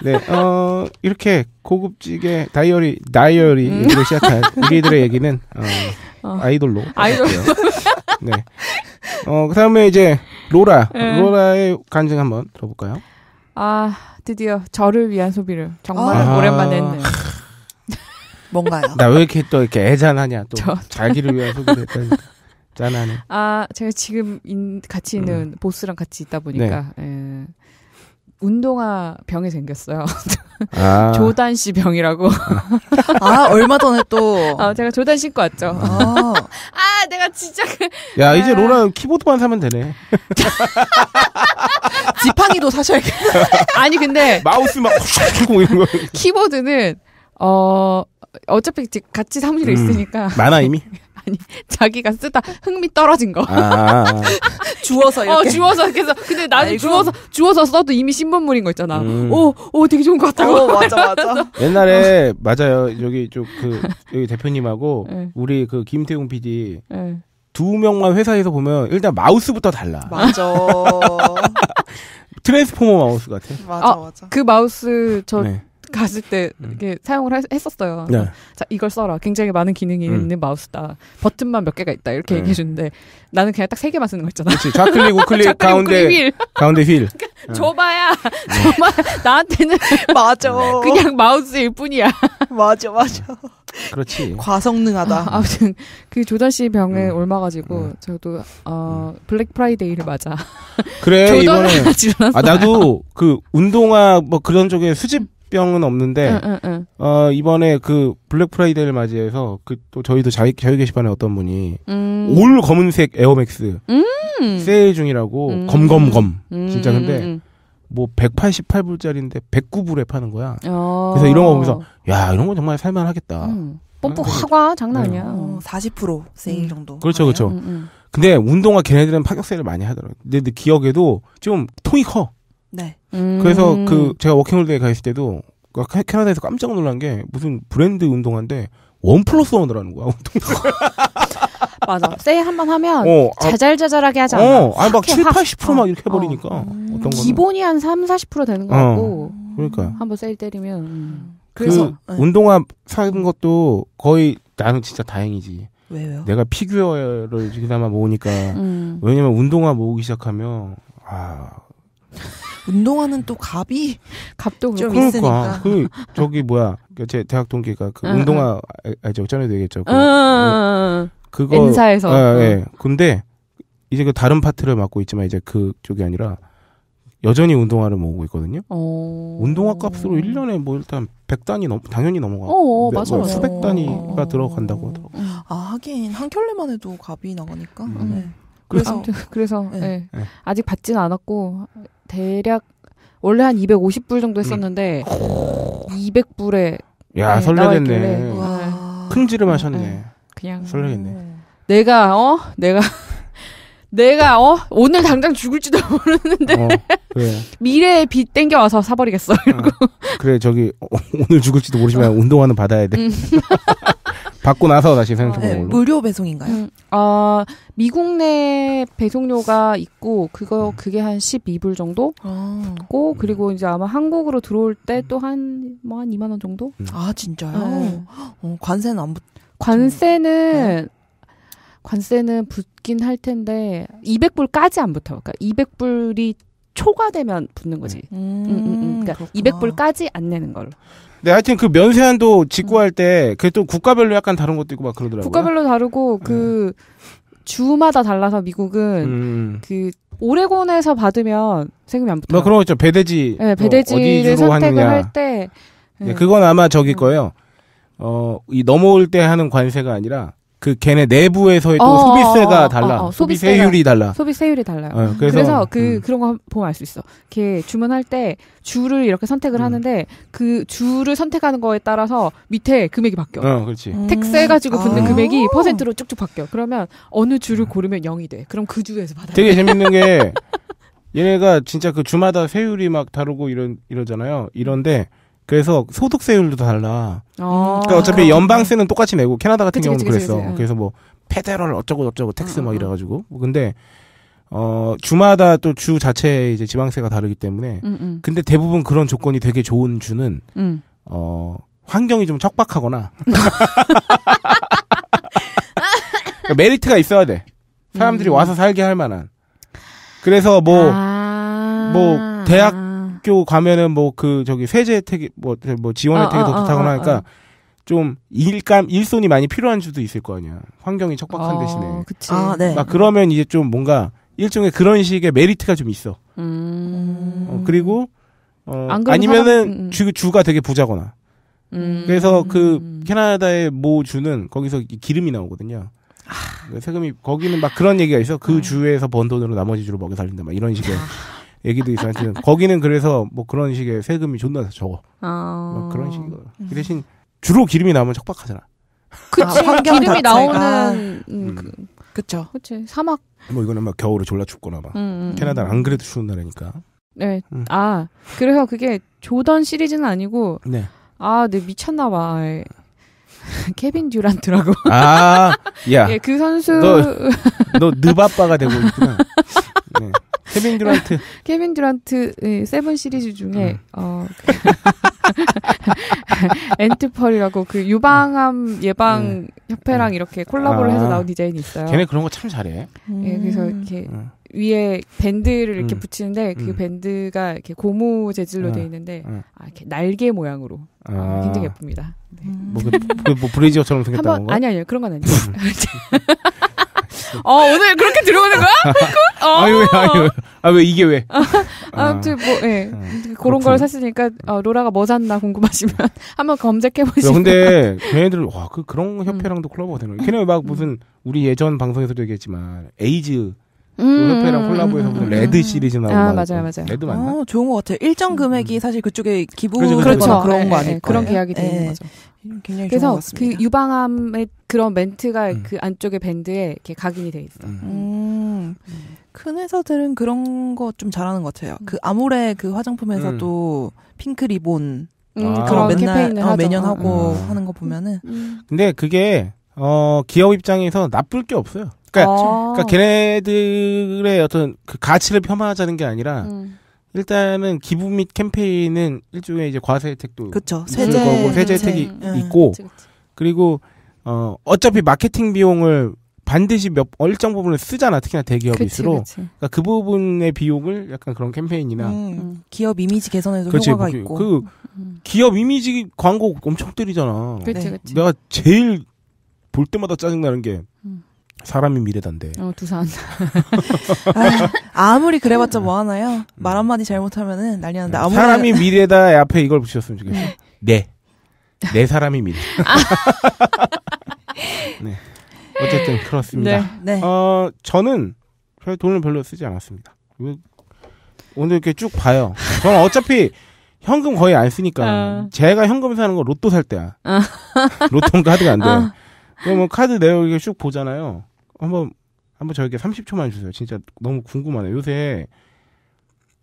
네, 어, 이렇게 고급지게 다이어리, 다이어리를 음. 시작한 우리들의 얘기는, 어, 어. 아이돌로. 아이돌. 네. 어, 그 다음에 이제, 로라. 네. 로라의 간증 한번 들어볼까요? 아, 드디어 저를 위한 소비를 정말 아. 오랜만에 했네요. 뭔가요? 나 왜 이렇게 또 이렇게 애잔하냐. 또 저- 자기를 위한 소비를 했다니까. 짠하네. 아, 제가 지금 인- 같이 있는 음. 보스랑 같이 있다 보니까, 네. 예, 운동화 병이 생겼어요. 아. 조단 씨 병이라고. 아, 얼마 전에 또. 아, 제가 조단 신고 왔죠. 아, 아 내가 진짜. 그... 야, 아. 이제 로라 키보드만 사면 되네. 지팡이도 사셔야겠다. 아니, 근데. 마우스 막, 공 이런 거. 키보드는, 어, 어차피 같이 사무실에 음, 있으니까. 많아, 이미? 아니 자기가 쓰다 흥미 떨어진 거. 아, 아, 아. 어, 주워서 이렇게. 어, 주워서 그래서 근데 나는 아 주워서 주워서 써도 이미 신문물인 거 있잖아. 음. 오, 오 되게 좋은 것 같다고. 어, 맞아 맞아. 옛날에 맞아요. 여기 좀그 여기 대표님하고 네. 우리 그 김태웅 PD 네. 두 명만 회사에서 보면 일단 마우스부터 달라. 맞아. 트랜스포머 마우스 같아. 맞아, 아, 맞아. 그 마우스 저 네. 갔을 때이게 음. 사용을 했었어요. 네. 자 이걸 써라. 굉장히 많은 기능이 음. 있는 마우스다. 버튼만 몇 개가 있다. 이렇게 네. 얘기해 주는데 나는 그냥 딱 세 개만 쓰는 거 있잖아. 그렇지. 좌클릭, 우클릭, 좌클릭 가운데 휠. 가운데 휠. 네. 줘봐야 네. 정말 나한테는 맞아. 그냥 마우스일 뿐이야. 맞아, 맞아. 그렇지. 과성능하다. 아, 무튼 그 조던 씨 병에 음. 옮아가지고 음. 저도 어 음. 블랙 프라이데이를 맞아. 그래 이번에 아 나도 그 운동화 뭐 그런 쪽에 수집 병은 없는데 응, 응, 어 이번에 그 블랙 프라이데이를 맞이해서 그 또 저희도 자기 자유 게시판에 어떤 분이 음. 올 검은색 에어맥스 음. 세일 중이라고 음. 검검검 음, 진짜 근데 음, 뭐 188불짜리인데 109불에 파는 거야. 어. 그래서 이런 거 보면서 야 이런 건 정말 살만하겠다. 음. 뭐 뽀뽀 화가 장난 네. 아니야. 어, 40% 세일 음. 정도. 그렇죠, 그렇죠. 음, 음. 근데 운동화 걔네들은 파격 세일을 많이 하더라고. 근데, 근데 기억에도 좀 통이 커. 네. 음. 그래서 그 제가 워킹홀드에가 있을 때도 그 캐나다에서 깜짝 놀란 게 무슨 브랜드 운동화인데 원 플러스 원이라는 거야 운동화. 맞아. 세일 한 번 하면 어, 아, 자잘자잘하게 하잖아 어, 아니 아, 막 7, 80%막 어. 이렇게 해버리니까 어. 떤거 음. 기본이 한 3, 40% 되는 거 같고. 어. 그러니까. 음, 한번 세일 때리면. 음. 그래서 그 네. 운동화 사는 것도 거의 나는 진짜 다행이지. 왜요? 내가 피규어를 그나마 모으니까. 음. 왜냐면 운동화 모으기 시작하면 아 운동화는 또 갑이 갑도 좀 그러니까. 있으니까. 그 저기 뭐야 그 제 대학 동기가 그 응. 운동화 알죠 아, 아, 전에도 얘기했죠. 그, 응. 그거 엔사에서. 예, 예. 근데 이제 그 다른 파트를 맡고 있지만 이제 그쪽이 아니라 여전히 운동화를 모으고 있거든요. 어... 운동화 값으로 1년에 뭐 일단 100단이 넘, 당연히 넘어가. 어, 맞아, 어, 네, 뭐 수백 단위가 어... 들어간다고 하더라고요. 아, 하긴 한 켤레만 해도 값이 나가니까. 음. 네. 그래서 그래서 네. 예. 네. 네. 아직 받지는 않았고 대략 원래 한 250불 정도 했었는데 음. 200불에 야 네, 설레겠네. 큰 지름 하셨네. 그냥 설레겠네. 내가 어 내가 내가 어 오늘 당장 죽을지도 모르는데 어, 그래. 미래에빛 땡겨 와서 사버리겠어. 이러고. 아, 어, 그래 저기 어, 오늘 죽을지도 모르지만 어. 운동화는 받아야 돼. 음. 받고 나서 다시 배송하는 네, 아, 걸로. 무료 배송인가요? 음, 아 미국 내 배송료가 있고 그거 음. 그게 한 12불 정도 붙고 아. 그리고 음. 이제 아마 한국으로 들어올 때 또한 음. 뭐한 2만 원 정도? 음. 아 진짜요? 네. 어, 관세는 안 붙. 관세는 네. 관세는 붙긴 할 텐데 200불까지 안 붙어. 그러니까 200불이 초과되면 붙는 거지. 음, 음, 음, 음. 그러니까 그렇구나. 200불까지 안 내는 걸로. 네, 하여튼 그 면세한도 직구할 때 그게 또 국가별로 약간 다른 것도 있고 막 그러더라고요. 국가별로 다르고 그 네. 주마다 달라서 미국은 음. 그 오레곤에서 받으면 세금이 안 붙어요. 뭐 그런 거 있죠. 배대지. 네, 배대지를 뭐 선택을 할 때. 네. 네, 그건 아마 저기 거예요. 어, 이 넘어올 때 하는 관세가 아니라 그 걔네 내부에서의 또 어, 소비세가 어, 어, 어, 달라. 어, 소비세율이 달라. 소비세율이 달라요. 그래서, 그래서, 그 음. 그런 거 보면 알 수 있어. 걔 주문할 때 줄을 이렇게 선택을 음. 하는데 그 줄을 선택하는 거에 따라서 밑에 금액이 바뀌어. 어, 그렇지. 음. 택세 가지고 아. 붙는 아. 금액이 퍼센트로 쭉쭉 바뀌어. 그러면 어느 줄을 음. 고르면 0이 돼. 그럼 그 주에서 받아. 되게 재밌는 게 얘네가 진짜 그 주마다 세율이 막 다르고 이런 이러잖아요. 이런데 그래서 소득세율도 달라. 아, 그러니까 어차피 그렇구나. 연방세는 똑같이 내고 캐나다 같은 그치, 경우는 그치, 그랬어. 그치, 그래서 뭐 페데럴 어쩌고 저쩌고 텍스 막 어, 어. 이래가지고 근데 어 주마다 또 주 자체 이제 지방세가 다르기 때문에 음, 음. 근데 대부분 그런 조건이 되게 좋은 주는 음. 어 환경이 좀 척박하거나 메리트가 있어야 돼. 사람들이 음. 와서 살게 할 만한. 그래서 뭐뭐 아~ 뭐 대학 학교 가면은 뭐 그 저기 세제 혜택이 뭐, 뭐 지원 혜택이 어, 더 어, 어, 좋다거나 하니까 좀 일감 일손이 많이 필요한 주도 있을 거 아니야. 환경이 척박한 대신에. 그치. 아, 네. 막 그러면 이제 좀 뭔가 일종의 그런 식의 메리트가 좀 있어. 음... 어, 그리고 어, 아니면은 사람... 음. 주, 주가 되게 부자거나. 음... 그래서 그 캐나다의 모 주는 거기서 기름이 나오거든요. 아. 그 세금이 거기는 막 그런 얘기가 있어. 그 아... 주에서 번 돈으로 나머지 주로 먹여 살린다. 막 이런 식의. 아. 얘기도 있어. 하여튼 거기는 그래서 뭐 그런 식의 세금이 존나 적어. 아. 뭐 그런 식이거든. 음. 그 대신 주로 기름이 나오면 척박하잖아. 그치. 아, 기름이 자체 나오는 아, 음, 음, 그, 그쵸. 그치. 사막. 뭐 이거는 막 겨울에 졸라 춥거나 막. 음, 음, 음. 캐나다는 안 그래도 추운 나라니까. 네. 아 그래서 그게 조던 시리즈는 아니고. 네. 아, 네 미쳤나 봐. 케빈 듀란트라고. 아, 야. 예, 그 선수. 너, 너 느바빠가 되고 있구나. 네. 케빈 듀란트. 케빈 듀란트 예, 세븐 시리즈 중에 음. 어 그 엔트펄이라고 그 유방암 예방 음. 협회랑 음. 이렇게 콜라보를 아. 해서 나온 디자인이 있어요. 걔네 그런 거 참 잘해. 예, 음. 네, 그래서 이렇게 음. 위에 밴드를 이렇게 음. 붙이는데 그 밴드가 이렇게 고무 재질로 되어 있는데 아, 이렇게 날개 모양으로 아. 아. 굉장히 예쁩니다. 네. 뭐, 그, 그, 뭐브레이지처럼 생겼다는 거? 아니 아니요 그런 건 아니에요. 어, 오늘 그렇게 들어오는 거야? 어. 아유, 아유. 아, 왜, 이게 왜? 아, 아무튼, 뭐, 예. 아, 그런 그렇구나. 걸 샀으니까, 어, 로라가 뭐 샀나 궁금하시면 한번 검색해보시면. 근데, 걔네들, 와, 그, 그런 음. 협회랑도 콜라보가 되는 거야. 걔네 막 무슨, 우리 예전 방송에서도 얘기했지만, 에이즈, 그 음, 협회랑 콜라보해서 무슨 레드 음. 시리즈 나오고. 아, 맞아요, 맞아요. 레드 맞나? 어, 좋은 것 같아요. 일정 금액이 음. 사실 그쪽에 기부 그렇죠, 그렇죠. 그런 네, 거 네, 네. 아닐까요? 그런 계약이 되는 거죠. 굉장히 그래서 좋은 것 같습니다. 그 유방암의 그런 멘트가 음. 그 안쪽에 밴드에 이렇게 각인이 돼 있어. 음. 음. 음. 큰 회사들은 그런 거 좀 잘하는 것 같아요. 그아무래그 음. 화장품에서도 핑크 리본 아. 그런 맨날 어, 매년 하고 하는 거 보면은. 근데 그게 어 기업 입장에서 나쁠 게 없어요. 그러니까, 아. 그러니까 걔네들의 어떤 그 가치를 폄하하자는 게 아니라. 음. 일단은 기부 및 캠페인은 일종의 이제 과세 혜택도 그쵸. 세제, 거고 세제 혜택이 음, 있고 그리고어 어차피 마케팅 비용을 반드시 몇 일정 부분을 쓰잖아 특히나 대기업일수록 그러니까그 부분의 비용을 약간 그런 캠페인이나 음, 기업 이미지 개선에도 그렇지, 효과가 있고 그 음. 기업 이미지 광고 엄청 때리잖아. 네. 내가 제일 볼 때마다 짜증 나는 게 사람이 미래단데. 어, 두산. 아, 무리 그래봤자 뭐 하나요? 말 한마디 잘못하면은 난리 난다. 아무리... 사람이 미래다 앞에 이걸 붙였으면 좋겠어. 요 네. 네. 내 사람이 미래. 아. 네. 어쨌든 그렇습니다. 네. 네. 어, 저는 돈을 별로 쓰지 않았습니다. 오늘 이렇게 쭉 봐요. 저는 어차피 현금 거의 안 쓰니까 어. 제가 현금 사는 거 로또 살 때야. 아. 로또인가 하드가 안 돼. 어. 그러면 뭐 카드 내역을 쭉 보잖아요. 한번 한번 저에게 30초만 주세요. 진짜 너무 궁금하네요. 요새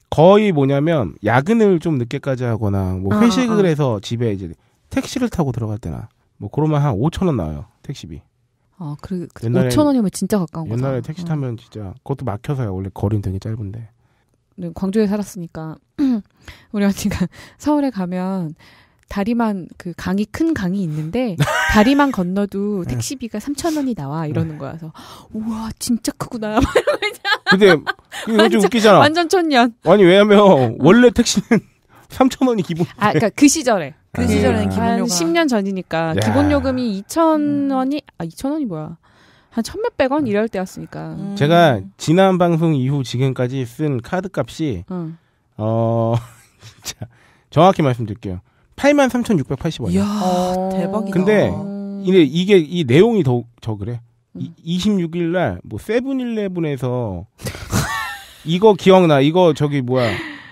거의 뭐냐면 야근을 좀 늦게까지 하거나 뭐 아, 회식을 어, 어. 해서 집에 이제 택시를 타고 들어갈 때나 뭐 그러면 한 5천 원 나와요. 택시비. 아, 그래. 그, 옛날에, 5천 원이면 진짜 가까운 거죠. 옛날에 거잖아. 택시 타면 음. 진짜 그것도 막혀서요. 원래 거리는 되게 짧은데. 네, 광주에 살았으니까 우리 언니가 서울에 가면 다리만 그 강이 큰 강이 있는데 다리만 건너도 네. 택시비가 3 0 0 0 원이 나와 네. 이러는 거야그래서 우와 진짜 크구나. 근데 이거 좀 웃기잖아. 완전 천년. 아니 왜냐면 원래 택시는 3 0 0 0 원이 기본. 아 그러니까 그 시절에. 그 아, 시절에는 네. 기본요금 한 10년 전이니까 야. 기본 요금이 2 0 음. 0 0 원이 아2 0 0 0 원이 뭐야? 한 천몇백 원 음. 이럴 때였으니까. 음. 제가 지난 방송 이후 지금까지 쓴 카드 값이 음. 어 진짜 정확히 말씀드릴게요. 83,680원. 이야, 어. 대박이다. 근데 음. 이게 이게 이 내용이 더 저 그래. 음. 이, 26일 날뭐 세븐일레븐에서 이거 기억나. 이거 저기 뭐야.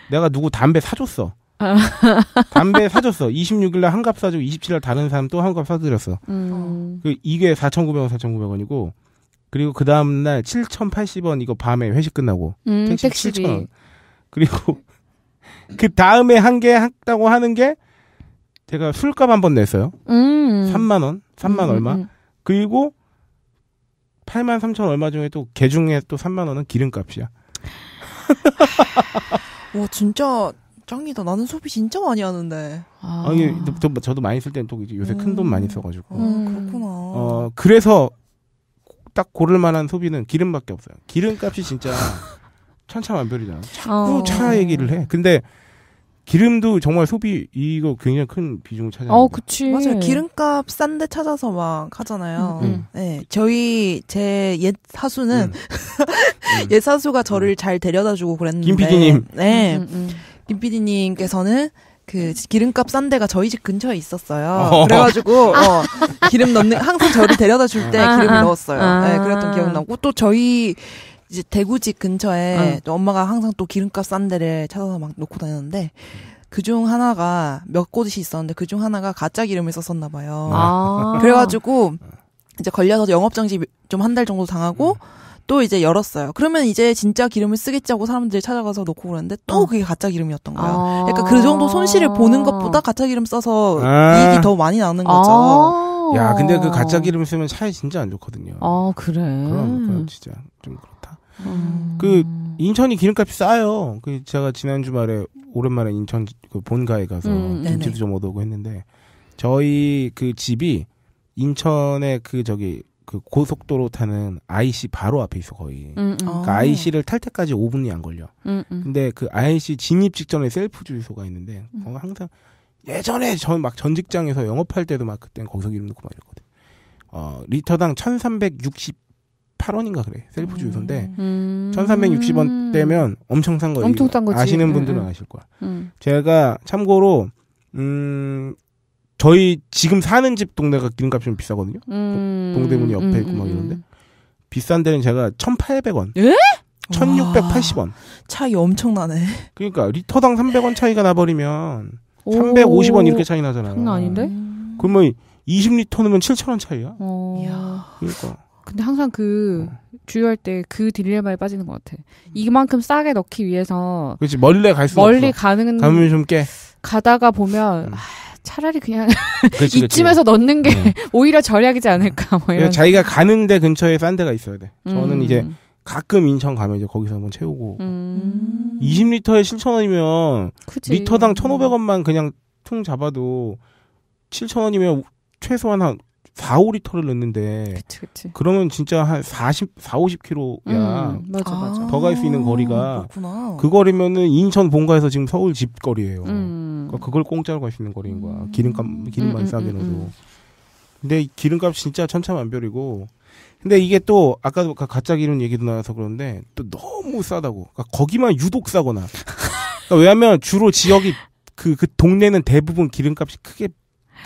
내가 누구 담배 사줬어. 담배 사줬어. 26일 날 한 갑 사주고 27일 날 다른 사람 또 한 갑 사드렸어. 음. 그 이게 4,900원, 4,900원이고 그리고 그 다음 날 7,080원 이거 밤에 회식 끝나고 음, 택시 7,000원. 그리고 그 다음에 한 개 했다고 하는 게 제가 술값 한번 냈어요. 음. 3만 원, 3만 음, 음. 얼마. 음. 그리고 8만 3천 얼마 중에 또 개중에 또 3만 원은 기름값이야. 와 진짜 짱이다. 나는 소비 진짜 많이 하는데. 아. 아니 저, 저도 많이 쓸 때는 또 요새 음. 큰돈 많이 써가지고. 음, 그렇구나. 어 그래서 딱 고를 만한 소비는 기름밖에 없어요. 기름값이 진짜 천차만별이잖아. 어. 자꾸 어. 차 얘기를 해. 근데 기름도 정말 소비 이거 굉장히 큰 비중을 차지합니다. 어, 그치. 맞아요. 기름값 싼 데 찾아서 막 하잖아요. 음, 음. 네, 저희 제 옛 사수는 음. 옛 사수가 저를 음. 잘 데려다주고 그랬는데 김PD님. 네, 음, 음, 김PD님께서는 그 기름값 싼 데가 저희 집 근처에 있었어요. 어. 그래가지고 아. 어, 기름 넣는 항상 저를 데려다 줄때 아, 기름을 아, 넣었어요. 네, 그랬던 기억 나고 또 저희 이제 대구집 근처에 어. 엄마가 항상 또 기름값 싼 데를 찾아서 막 놓고 다녔는데 그 중 하나가 몇 곳이 있었는데 그 중 하나가 가짜 기름을 썼었나 봐요. 아. 그래가지고 이제 걸려서 영업정지 좀 한 달 정도 당하고 또 이제 열었어요. 그러면 이제 진짜 기름을 쓰겠지 하고 사람들이 찾아가서 놓고 그러는데 또 그게 가짜 기름이었던 거예요. 아~ 그러니까 그 정도 손실을 보는 것보다 가짜 기름 써서 아~ 이익이 더 많이 나는 거죠. 아~ 야, 근데 그 가짜 기름 쓰면 차에 진짜 안 좋거든요. 아, 그래. 그럼, 그럼 진짜 좀 그렇고. 음. 그 인천이 기름값이 싸요. 그 제가 지난 주말에 오랜만에 인천 그 본가에 가서 음, 김치도 좀 얻어오고 했는데 저희 그 집이 인천의 그 저기 그 고속도로 타는 IC 바로 앞에 있어 거의. 음, 음. 그러니까 IC를 어. 탈 때까지 5분이 안 걸려. 음, 음. 근데 그 IC 진입 직전에 셀프 주유소가 있는데 어, 항상 예전에 전 막 전직장에서 영업할 때도 막 그때 거기서 기름 넣고 막 이랬거든. 어, 리터당 1360 1,368원인가 그래. 셀프 주유소인데 음. 1,360원대면 음. 엄청 싼 거예요. 엄청 싼 거지. 아시는 네. 분들은 음. 아실 거야. 음. 제가 참고로 음 저희 지금 사는 집 동네가 기름값이 좀 비싸거든요. 음. 동대문이 옆에 음, 있고 막 이런데 비싼 데는 제가 1,800원. 예? 1,680원. 차이 엄청나네. 그러니까 리터당 300원 차이가 나버리면 오. 350원 이렇게 차이 나잖아요. 장난 아닌데? 그러면 20리터 넣으면 7,000원 차이야. 어... 그러니까. 근데 항상 그 어. 주유할 때 그 딜레마에 빠지는 것 같아. 이만큼 싸게 넣기 위해서 그렇지 멀리 갈수 멀리 없어. 가는 가면 좀 깨. 가다가 보면 음. 아, 차라리 그냥 그치, 이쯤에서 그치. 넣는 게 음. 오히려 절약이지 않을까 뭐 이런. 자기가 가는데 근처에 싼 데가 있어야 돼. 저는 음. 이제 가끔 인천 가면 이제 거기서 한번 채우고 20리터에 음. 7,000원이면 리터당 1,500원만 음. 그냥 퉁 잡아도 7,000원이면 최소한 한 4~5리터를 넣는데 그치, 그치. 그러면 진짜 한 40, 4~50km야. 음, 맞아, 맞아. 아, 더 갈 수 있는 거리가 그렇구나. 그 거리면은 인천 본가에서 지금 서울 집 거리예요. 음. 그러니까 그걸 공짜로 갈 수 있는 거리인 거야. 음. 기름값 음, 기름만 음, 싸게 넣어도. 근데 기름값 진짜 천차만별이고 근데 이게 또 아까 가짜 기름 얘기도 나와서 그런데 또 너무 싸다고 그러니까 거기만 유독 싸거나 그러니까 왜냐하면 주로 지역이 그그 그 동네는 대부분 기름값이 크게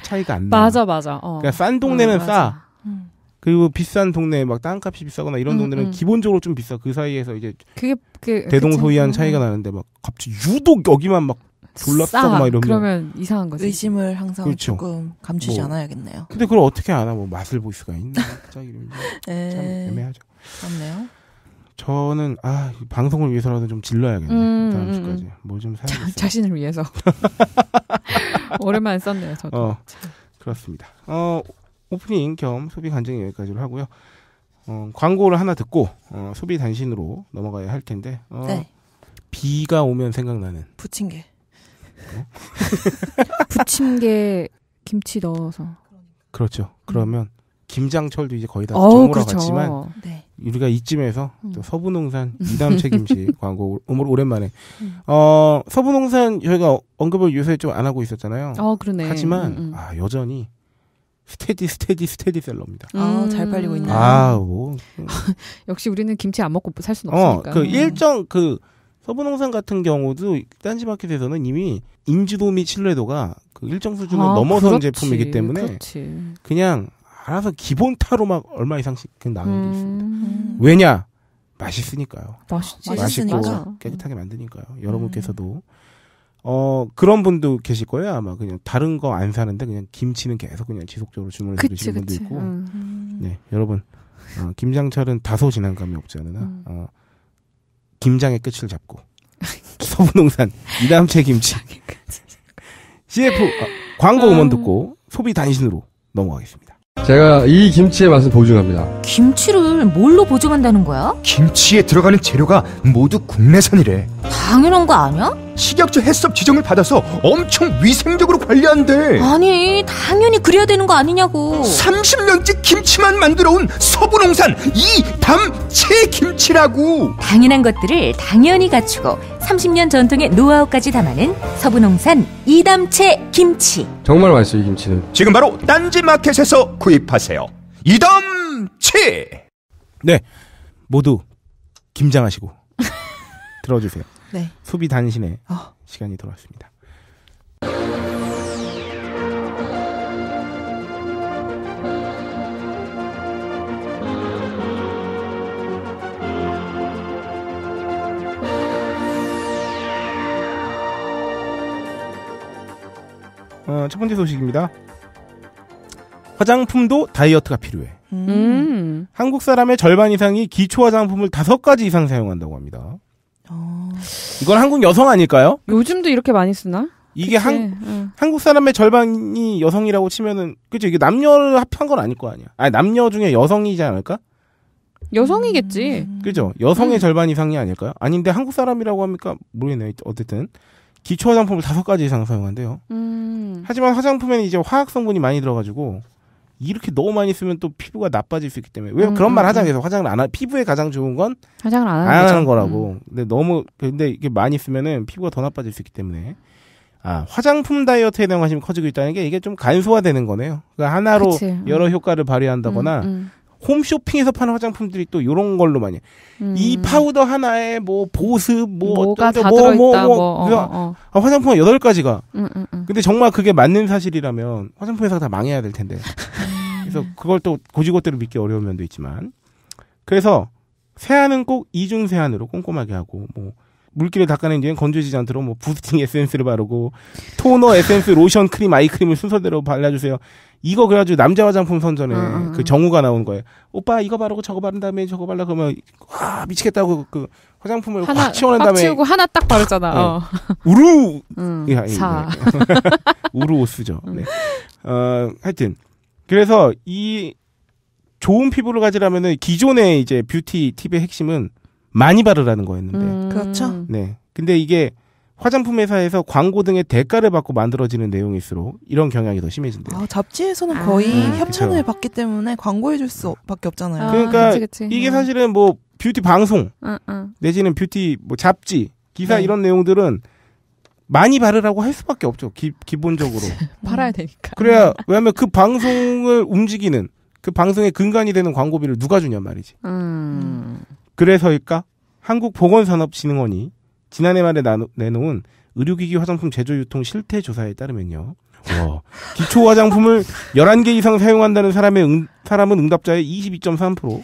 차이가 안 나. 맞아, 맞아. 어. 그러니까 싼 동네는 어, 싸. 음. 그리고 비싼 동네 막 땅값이 비싸거나 이런 음, 동네는 음. 기본적으로 좀 비싸. 그 사이에서 이제 그게, 그게 대동소이한 음. 차이가 나는데 막 갑자기 유독 여기만 막 졸랐다고 막 이러면 그러면 이상한 거지. 의심을 항상 그렇죠. 조금 감추지 뭐. 않아야겠네요. 근데 그걸 어떻게 알 아나? 뭐 맛을 볼 수가 있나? 갑기이참 네. 애매하죠. 그렇네요. 저는 아 방송을 위해서라도 좀 질러야겠네. 음, 다음 주까지 음. 뭐좀 사야겠어. 자신을 위해서. 오랜만에 썼네요. 저도. 어, 그렇습니다. 어, 오프닝 겸 소비 간증 여기까지로 하고요. 어, 광고를 하나 듣고 어, 소비 단신으로 넘어가야 할 텐데 어, 네. 비가 오면 생각나는 부침개. 어? 부침개 김치 넣어서. 그렇죠. 그러면 김장철도 이제 거의 다 정오라 그렇죠. 갔지만 네. 우리가 이쯤에서 음. 또 서부농산 이담 책임지 광고 오늘 오랜만에 음. 어 서부농산 저희가 언급을 요새 좀 안 하고 있었잖아요. 어 그러네. 하지만 음, 음. 아 여전히 스테디 스테디 스테디셀러입니다. 아잘 음. 팔리고 있네요. 아뭐 역시 우리는 김치 안 먹고 살 수는 어, 없으니까. 어, 그 일정 그 서부농산 같은 경우도 딴지마켓에서는 이미 인지도 및 신뢰도가 그 일정 수준을 아, 넘어선 그렇지, 제품이기 때문에 그렇지. 그냥 알아서 기본 타로 막 얼마 이상씩 그 나오는 음. 게 있습니다. 음. 왜냐? 맛있으니까요. 맛있지. 맛있고 맛있으니까. 깨끗하게 음. 만드니까요. 여러분께서도 음. 어 그런 분도 계실 거예요 아마 그냥 다른 거 안 사는데 그냥 김치는 계속 그냥 지속적으로 주문을 그치, 드시는 분도 그치. 있고 음. 네 여러분 어, 김장철은 다소 진한감이 없지 않으나 음. 어, 김장의 끝을 잡고 서부농산 이담채 김치 CF 어, 광고 음원 듣고 소비 단신으로 넘어가겠습니다. 제가 이 김치의 맛을 보증합니다. 김치를 뭘로 보증한다는 거야? 김치에 들어가는 재료가 모두 국내산이래. 당연한 거 아니야? 식약처 해썹 지정을 받아서 엄청 위생적으로 관리한대. 아니, 당연히 그래야 되는 거 아니냐고. 30년째 김치만 만들어 온 서부 농산 이담채 김치라고. 당연한 것들을 당연히 갖추고 30년 전통의 노하우까지 담아낸 서부 농산 이담채 김치. 정말 맛있어요, 이 김치는. 지금 바로 딴지 마켓에서 구입하세요. 이담채. 네. 모두 김장하시고 들어주세요. 네. 소비 단신의 어. 시간이 돌아왔습니다. 어, 첫 번째 소식입니다. 화장품도 다이어트가 필요해. 음. 음. 한국 사람의 절반 이상이 기초 화장품을 다섯 가지 이상 사용한다고 합니다. 어. 이건 한국 여성 아닐까요? 요즘도 이렇게 많이 쓰나? 이게 그치? 한, 응. 한국 사람의 절반이 여성이라고 치면은 그치 이게 남녀를 합한 건 아닐 거 아니야. 아니 남녀 중에 여성이지 않을까? 여성이겠지. 음. 그죠. 여성의 음. 절반 이상이 아닐까요? 아닌데 한국 사람이라고 합니까? 모르겠네. 어쨌든 기초 화장품을 다섯 가지 이상 사용한대요. 음. 하지만 화장품에는 이제 화학 성분이 많이 들어가지고 이렇게 너무 많이 쓰면 또 피부가 나빠질 수 있기 때문에 왜 음, 그런 음, 말 하잖아요. 그 화장을 안 하, 피부에 가장 좋은 건 화장을 안, 하는, 하는 거라고. 음. 근데 너무 근데 이게 많이 쓰면은 피부가 더 나빠질 수 있기 때문에 아 화장품 다이어트에 대한 관심이 커지고 있다는 게 이게 좀 간소화되는 거네요. 그러니까 하나로 그치. 음. 여러 효과를 발휘한다거나 홈쇼핑에서 파는 화장품들이 또요런 걸로 많이 음. 이 파우더 하나에 뭐 보습 뭐 어떤 뭐 뭐뭐 뭐, 뭐, 뭐, 뭐. 어, 어. 어. 아, 화장품 여덟 가지가 음, 음, 음. 근데 정말 그게 맞는 사실이라면 화장품 회사가 다 망해야 될 텐데 그래서 그걸 또 고지고대로 믿기 어려운 면도 있지만 그래서 세안은 꼭 이중 세안으로 꼼꼼하게 하고 뭐 물기를 닦아낸 뒤엔 건조지지 해 않도록 뭐 부스팅 에센스를 바르고 토너 에센스 로션 크림 아이 크림을 순서대로 발라주세요 이거 그래가지고 남자 화장품 선전에 음, 그 정우가 나온 거예요. 오빠 이거 바르고 저거 바른 다음에 저거 발라 그러면 와 미치겠다고 그 화장품을 하나, 확 치워낸 다음에 치우고 하나 딱 바르잖아. 네. 어. 우루 음, 야, 예, 예, 예. 우루 오스죠. 네. 어 하여튼 그래서 이 좋은 피부를 가지려면은 기존의 이제 뷰티 팁의 핵심은 많이 바르라는 거였는데. 음. 그렇죠. 네. 근데 이게 화장품 회사에서 광고 등의 대가를 받고 만들어지는 내용일수록 이런 경향이 더 심해진대요. 아, 잡지에서는 아. 거의 아. 협찬을 그쵸. 받기 때문에 광고해줄 수밖에 없잖아요. 아, 그러니까 그치, 그치. 이게 음. 사실은 뭐 뷰티 방송 아, 내지는 뷰티 뭐 잡지 기사 네. 이런 내용들은 많이 바르라고 할 수밖에 없죠. 기, 본적으로 바라야 되니까. 그래야 왜냐하면 그 방송을 움직이는 그 방송의 근간이 되는 광고비를 누가 주냔 말이지. 음. 그래서일까? 한국보건산업진흥원이 지난해 말에 나누, 내놓은 의료기기 화장품 제조 유통 실태 조사에 따르면요. 와, 기초 화장품을 11개 이상 사용한다는 사람의 응, 사람은 응답자의 22.3%.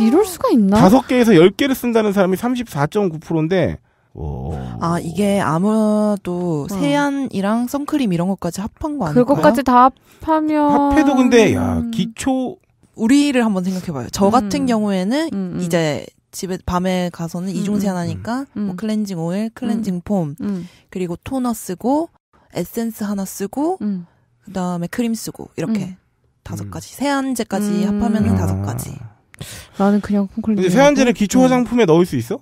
이럴 수가 있나? 5개에서 열개를 쓴다는 사람이 34.9%인데 오. 아 이게 아무래도 어. 세안이랑 선크림 이런 것까지 합한 거 아닐까요? 그것까지 다 합하면 합해도 근데 야 기초 우리를 한번 생각해봐요. 저 같은 음. 경우에는 음, 음. 이제 집에 밤에 가서는 음, 이중 세안하니까 음, 음. 뭐 클렌징 오일, 클렌징 폼 그리고 토너 쓰고 에센스 하나 쓰고 그다음에 크림 쓰고 이렇게 다섯 가지 세안제까지 합하면은 다섯 아. 가지. 나는 그냥 콩클리. 근데 세안제를 기초 화장품에 넣을 수 있어?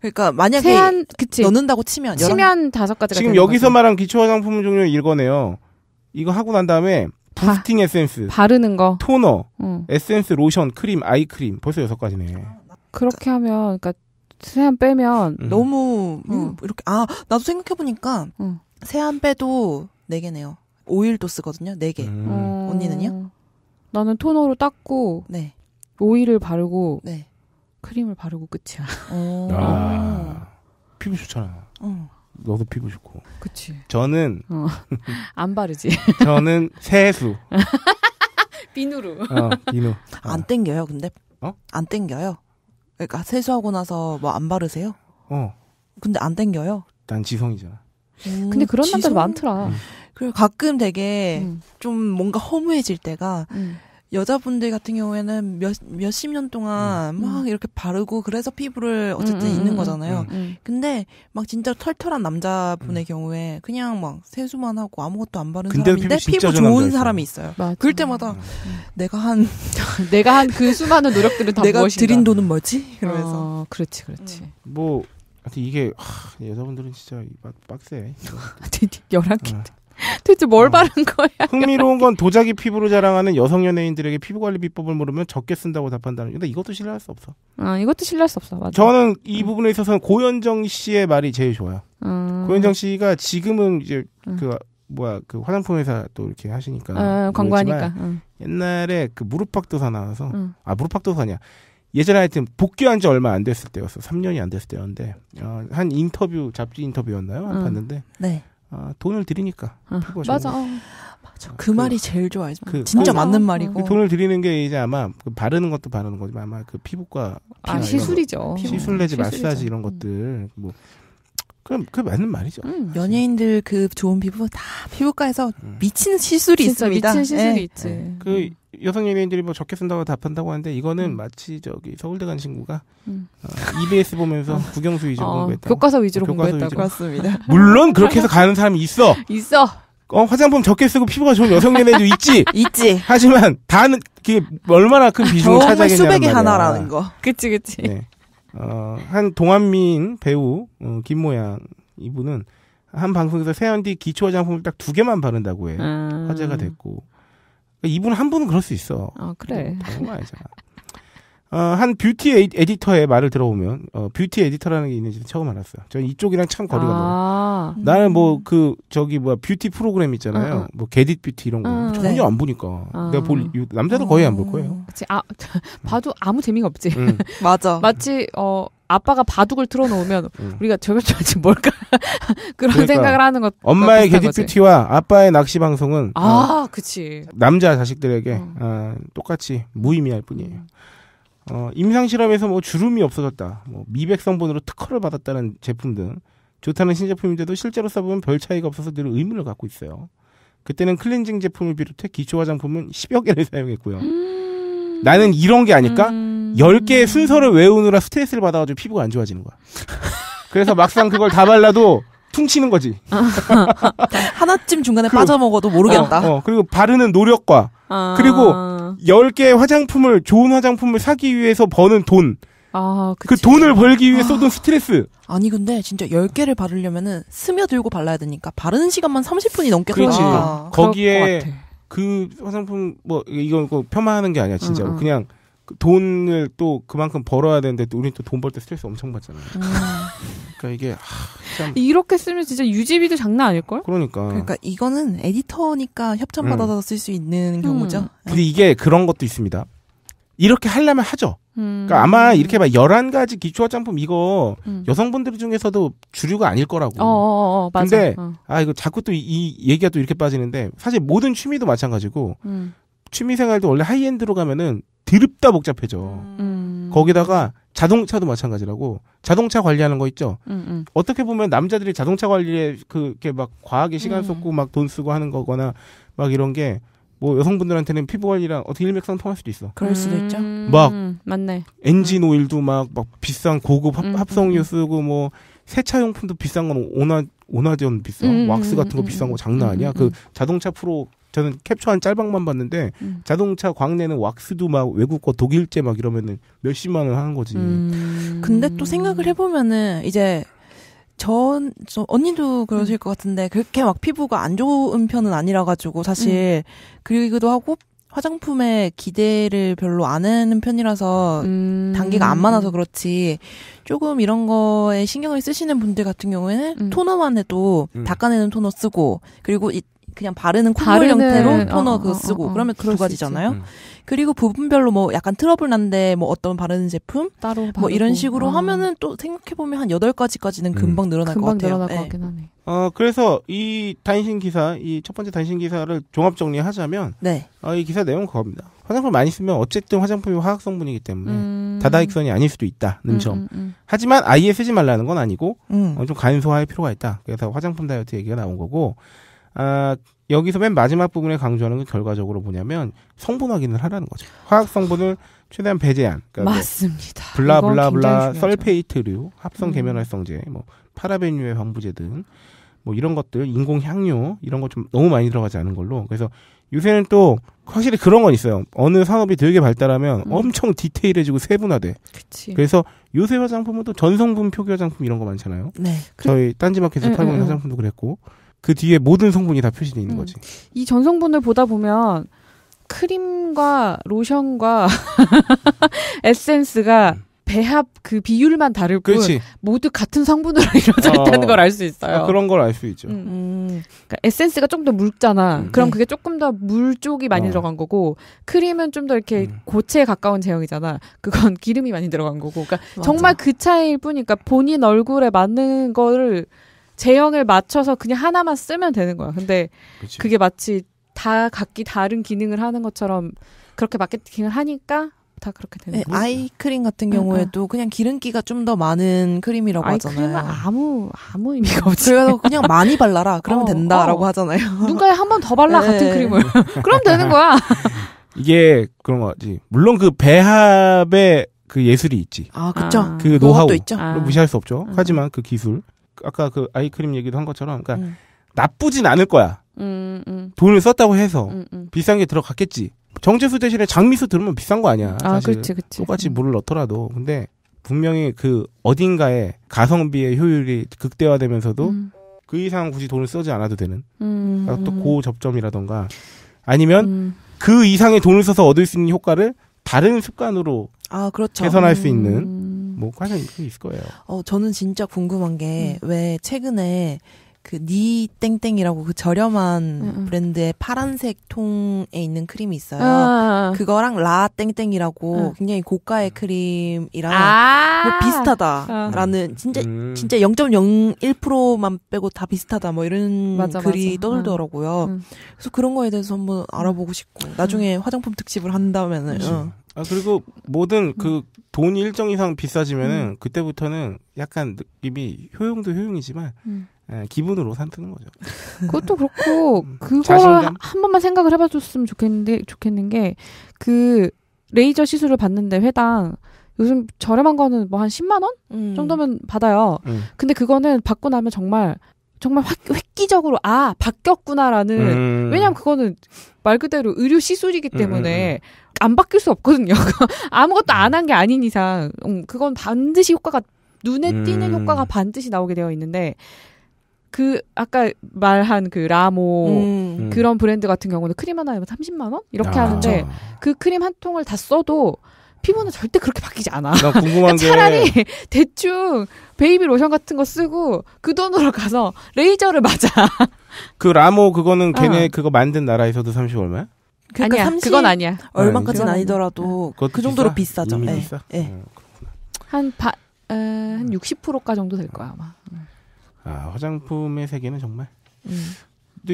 그러니까 만약에 세안, 그치. 넣는다고 치면 치면 다섯 가지가 지금 여기서 거지. 말한 기초 화장품 종류 읽어내요 이거 하고 난 다음에 부스팅 에센스 바르는 거 토너 응. 어. 에센스 로션 크림 아이 크림 벌써 여섯 가지네. 그렇게 하면 그러니까 세안 빼면 음. 너무 음, 음 이렇게 아 나도 생각해 보니까 음. 세안 빼도 네 개네요. 오일도 쓰거든요. 네 개. 음. 어, 언니는요? 나는 토너로 닦고 네. 오일을 바르고 네. 크림을 바르고 끝이야. 어. 아, 피부 좋잖아. 어. 너도 피부 좋고. 그치. 저는 어. 안 바르지. 저는 세수. 비누로. 어, 비누. 안 어. 땡겨요, 근데. 어? 안 땡겨요. 그러니까 세수하고 나서 뭐 안 바르세요? 어. 근데 안 땡겨요? 난 지성이잖아. 음, 근데 그런 지성? 남자 많더라. 음. 그리고 가끔 되게 음. 좀 뭔가 허무해질 때가 음. 여자분들 같은 경우에는 몇, 몇십 년 동안 음. 막 음. 이렇게 바르고 그래서 피부를 음, 어쨌든 음, 있는 음, 거잖아요. 음, 근데 막 진짜 털털한 남자분의 경우에 그냥 막 세수만 하고 아무것도 안 바른 사람인데 피부, 좋은 사람이 있어요. 맞아. 그럴 때마다 내가 한 내가 한 그 수많은 노력들을 다 내가 무엇인가? 들인 돈은 뭐지? 그러면서 어, 그렇지 그렇지. 뭐 하여튼 이게 하, 여자분들은 진짜 빡세. 열한 개. 아. 도대체 뭘 어. 바른 거야? 흥미로운 건 도자기 피부로 자랑하는 여성 연예인들에게 피부 관리 비법을 물으면 적게 쓴다고 답한다는. 근데 이것도 신뢰할 수 없어. 아, 이것도 신뢰할 수 없어. 맞아. 저는 이 음. 부분에 있어서는 고현정 씨의 말이 제일 좋아요. 음. 고현정 씨가 지금은 이제 음. 그 뭐야 그 화장품 회사 또 이렇게 하시니까 어, 광고하니까 음. 옛날에 그 무릎팍도사 나와서 음. 아 무릎팍도사냐 예전에 하여튼 복귀한 지 얼마 안 됐을 때였어 3년이 안 됐을 때였는데 어, 한 인터뷰 잡지 인터뷰였나요 안 봤는데 네. 아, 돈을 드리니까. 아, 맞아. 어, 맞아. 그, 그, 말이 제일 좋아요. 그, 진짜 그, 맞는 말이고. 돈을 드리는 게 이제 아마 그 바르는 것도 바르는 거지만 아마 그 피부과 아, 시술이죠. 시술 내지 마사지 이런 것들 뭐 그럼 그 맞는 말이죠. 음, 연예인들 그 좋은 피부 다 피부과에서 음. 미친 시술이 있습니다. 미친 시술이 네. 있지. 네. 그 음. 여성 연예인들이 뭐 적게 쓴다고 답한다고 하는데 이거는 음. 마치 저기 서울대 간 친구가 음. 어, EBS 보면서 어. 국영수 위주로 어, 공부했다. 교과서 위주로 교과서 공부했다고 했습니다. 물론 그렇게 해서 가는 사람이 있어. 있어. 어, 화장품 적게 쓰고 피부가 좋은 여성 연예인도 있지. 있지. 하지만 다는 그게 얼마나 큰 아, 비중을 차지하겠냐. 수백이 하나라는 거. 그치 그치. 네. 어, 한동안민 배우 어, 김모양 이분은 한 방송에서 세안디 기초 화장품을 딱 두 개만 바른다고 해 음. 아. 화제가 됐고 그러니까 이분 한 분은 그럴 수 있어. 아 그래. 당아니잖아 어, 한 뷰티 에이, 디터의 말을 들어보면 어, 뷰티 에디터라는 게 있는지 처음 알았어요. 저는 이쪽이랑 참 거리가 아~ 멀어. 나는 뭐 그 저기 뭐야 뷰티 프로그램 있잖아요. 어, 뭐 게딧 뷰티 이런 거 어, 전혀 네. 안 보니까 아. 내가 볼 남자도 거의 안 볼 거예요. 음. 그치. 아 봐도 아무 재미가 없지. 응. 맞아. 마치 어 아빠가 바둑을 틀어놓으면 응. 우리가 저게 도대체 뭘까 그런 그러니까 생각을 하는 것 엄마의 게디 뷰티와 아빠의 낚시 방송은 아 어, 그치 남자 자식들에게 어. 어, 똑같이 무의미할 뿐이에요. 어, 임상실험에서 뭐 주름이 없어졌다, 뭐 미백성분으로 특허를 받았다는 제품 등 좋다는 신제품인데도 실제로 써보면 별 차이가 없어서 늘 의문을 갖고 있어요. 그때는 클렌징 제품을 비롯해 기초 화장품은 10여 개를 사용했고요. 음... 나는 이런 게 아닐까? 음... 10개의 순서를 외우느라 스트레스를 받아가지고 피부가 안 좋아지는 거야. 그래서 막상 그걸 다 발라도 퉁치는 거지. 하나쯤 중간에 그, 빠져먹어도 모르겠다. 어, 어, 그리고 바르는 노력과 아... 그리고 10개의 화장품을, 좋은 화장품을 사기 위해서 버는 돈. 아, 그치. 그 돈을 벌기 위해 아. 쏟은 아, 스트레스. 아니, 근데 진짜 10개를 바르려면은 스며들고 발라야 되니까 바르는 시간만 30분이 넘게 걸려. 그지 아, 거기에 그 화장품, 뭐, 이건 꼭 폄하하는 게 아니야, 진짜로. 음, 음. 그냥 돈을 또 그만큼 벌어야 되는데 또우리또 돈 벌 때 스트레스 엄청 받잖아요. 음. 그러니까 이게 하, 참 이렇게 쓰면 진짜 유지비도 장난 아닐 걸? 그러니까. 그러니까 이거는 에디터니까 협찬 받아서 음. 쓸수 있는 경우죠. 음. 근데 이게 그런 것도 있습니다. 이렇게 하려면 하죠. 음. 그러니까 아마 이렇게 막 열한 가지 기초 화장품 이거 음. 여성분들 중에서도 주류가 아닐 거라고. 어, 어, 어, 어, 맞아. 근데 어. 아 이거 자꾸 또 이 얘기가 또 이렇게 빠지는데 사실 모든 취미도 마찬가지고 음. 취미 생활도 원래 하이엔드로 가면은 드럽다 복잡해져. 음. 거기다가 자동차도 마찬가지라고 자동차 관리하는 거 있죠. 음, 음. 어떻게 보면 남자들이 자동차 관리에 그게 막 과하게 시간 음. 쏟고 막 돈 쓰고 하는 거거나 막 이런 게 뭐 여성분들한테는 피부 관리랑 어떻게 일맥상통할 수도 있어. 그럴 수도 있죠. 음. 막 음, 맞네. 엔진 오일도 막 막 비싼 고급 합, 성유 쓰고 뭐 세차 용품도 비싼 건 오나 오나전 비싸. 왁스 같은 거 비싼 거 장난 아니야. 그 자동차 프로 저는 캡처한 짤방만 봤는데 음. 자동차 광내는 왁스도 막 외국 거 독일제 막 이러면은 몇십만 원 하는 거지. 음. 근데 또 생각을 해보면은 이제 전, 저, 언니도 그러실 음. 것 같은데 그렇게 막 피부가 안 좋은 편은 아니라 가지고 사실 음. 그리기도 하고 화장품에 기대를 별로 안 하는 편이라서 음. 단계가 안 많아서 그렇지 조금 이런 거에 신경을 쓰시는 분들 같은 경우에는 음. 토너만 해도 음. 닦아내는 토너 쓰고 그리고 이 그냥 바르는 콧물 형태로 어, 토너 어, 그거 어, 쓰고 어, 어, 그러면 두 가지잖아요. 음. 그리고 부분별로 뭐 약간 트러블 난데 뭐 어떤 바르는 제품 따로 뭐 바르고. 뭐 이런 식으로 아. 하면은 또 생각해 보면 한 여덟 가지까지는 금방 음. 늘어날 금방 것 같아요. 늘어날 네. 것 같긴 하네. 어 그래서 이 단신 기사 이 첫 번째 단신 기사를 종합 정리하자면 네. 어, 이 기사 내용은 그겁니다. 화장품 많이 쓰면 어쨌든 화장품이 화학 성분이기 때문에 음. 다다익선이 아닐 수도 있다는 음, 점. 음, 음. 하지만 아예 쓰지 말라는 건 아니고 어, 좀 간소화할 필요가 있다. 그래서 화장품 다이어트 얘기가 나온 거고 아, 여기서 맨 마지막 부분에 강조하는 건 결과적으로 뭐냐면 성분 확인을 하라는 거죠. 화학 성분을 최대한 배제한. 그러니까 뭐 맞습니다. 뭐 블라블라블라 설페이트류, 합성 계면활성제, 음. 뭐 파라벤유의 방부제 등 뭐 이런 것들 인공 향료 이런 것 좀 너무 많이 들어가지 않은 걸로. 그래서 요새는 또 확실히 그런 건 있어요. 어느 산업이 되게 발달하면 음. 엄청 디테일해지고 세분화돼. 그치. 그래서 요새 화장품은 또 전성분 표기 화장품 이런 거 많잖아요. 네. 저희 딴지마켓에서 음, 음 팔고 있는 음. 화장품도 그랬고. 그 뒤에 모든 성분이 다 표시돼 있는 음. 거지. 이 전성분을 보다 보면 크림과 로션과 에센스가 음. 배합 그 비율만 다를 뿐 그렇지. 모두 같은 성분으로 이루어져 어, 있다는 걸 알 수 있어요. 아, 그런 걸 알 수 있죠. 음, 음. 그러니까 에센스가 좀 더 묽잖아. 음. 그럼 네. 그게 조금 더 물 쪽이 많이 어. 들어간 거고 크림은 좀 더 이렇게 음. 고체에 가까운 제형이잖아. 그건 기름이 많이 들어간 거고. 그러니까 정말 그 차이일 뿐이니까 본인 얼굴에 맞는 거를 제형을 맞춰서 그냥 하나만 쓰면 되는 거야. 근데 그치. 그게 마치 다 각기 다른 기능을 하는 것처럼 그렇게 마케팅을 하니까 다 그렇게 되는 네, 거야요 아이크림 같은 경우에도 응, 그냥 기름기가 좀 더 많은 크림이라고 하잖아요. 아무 아무 의미가 없지. 그래서 그냥 많이 발라라. 그러면 어, 된다라고 어. 하잖아요. 눈가에 한 번 더 발라 네. 같은 크림을. 그럼 되는 거야. 이게 그런 거지. 물론 그 배합의 그 예술이 있지. 아, 그쵸. 아, 그 노하우. 도 있죠. 아. 무시할 수 없죠. 아. 하지만 그 기술. 아까 그 아이크림 얘기도 한 것처럼 그니까 음. 나쁘진 않을 거야. 음, 음. 돈을 썼다고 해서 음, 음. 비싼 게 들어갔겠지. 정제수 대신에 장미수 들으면 비싼 거 아니야. 아, 사실 그치, 그 똑같이 음. 물을 넣더라도. 근데 분명히 그 어딘가에 가성비의 효율이 극대화되면서도 그 이상 굳이 돈을 쓰지 않아도 되는. 그또 그러니까 고접점이라던가 아니면 그 이상의 돈을 써서 얻을 수 있는 효과를 다른 습관으로 아, 그렇죠. 개선할 수 있는 뭐 과장 이 있을 거예요. 어 저는 진짜 궁금한 게 왜 최근에 그니 땡땡이라고 그 저렴한 음, 음. 브랜드의 파란색 통에 있는 크림이 있어요. 아. 아, 아. 그거랑 라 땡땡이라고 음. 굉장히 고가의 음. 크림이랑 아. 뭐 비슷하다라는 아. 진짜 음. 진짜 0.01%만 빼고 다 비슷하다 뭐 이런 맞아, 글이 맞아. 떠돌더라고요 그래서 그런 거에 대해서 한번 알아보고 싶고 나중에 화장품 특집을 한다면은 어. 아 그리고 모든 그 돈이 일정 이상 비싸지면은 음. 그때부터는 약간 느낌이 효용도 효용이지만 음. 예, 기분으로 산뜨는 거죠. 그것도 그렇고 음. 그거 한, 번만 생각을 해봐줬으면 좋겠는데 좋겠는 게 그 레이저 시술을 받는데 회당 요즘 저렴한 거는 뭐 한 10만 원 음. 정도면 받아요. 음. 근데 그거는 받고 나면 정말 정말 확, 획기적으로 아 바뀌었구나라는 음. 왜냐면 그거는 말 그대로 의료 시술이기 때문에 안 바뀔 수 없거든요. 아무것도 안 한 게 아닌 이상 음, 그건 반드시 효과가 눈에 음. 띄는 효과가 반드시 나오게 되어 있는데 그 아까 말한 그 라모 음. 음. 그런 브랜드 같은 경우는 크림 하나에 30만 뭐 원 이렇게 아. 하는데 그렇죠. 그 크림 한 통을 다 써도 피부는 절대 그렇게 바뀌지 않아. 나 궁금한 그러니까 차라리 대충 베이비 로션 같은 거 쓰고 그 돈으로 가서 레이저를 맞아. 그 라모 그거는 걔네 어. 그거 만든 나라에서도 30 얼마야? 그러니까 아니야, 30, 그건 아니야. 얼마까지는 아, 아니더라도 그 정도로 비싸? 죠 네. 비싸? 네. 네 한 바, 에, 한 60%가 정도 될 거야 아마. 아 화장품의 세계는 정말. 음.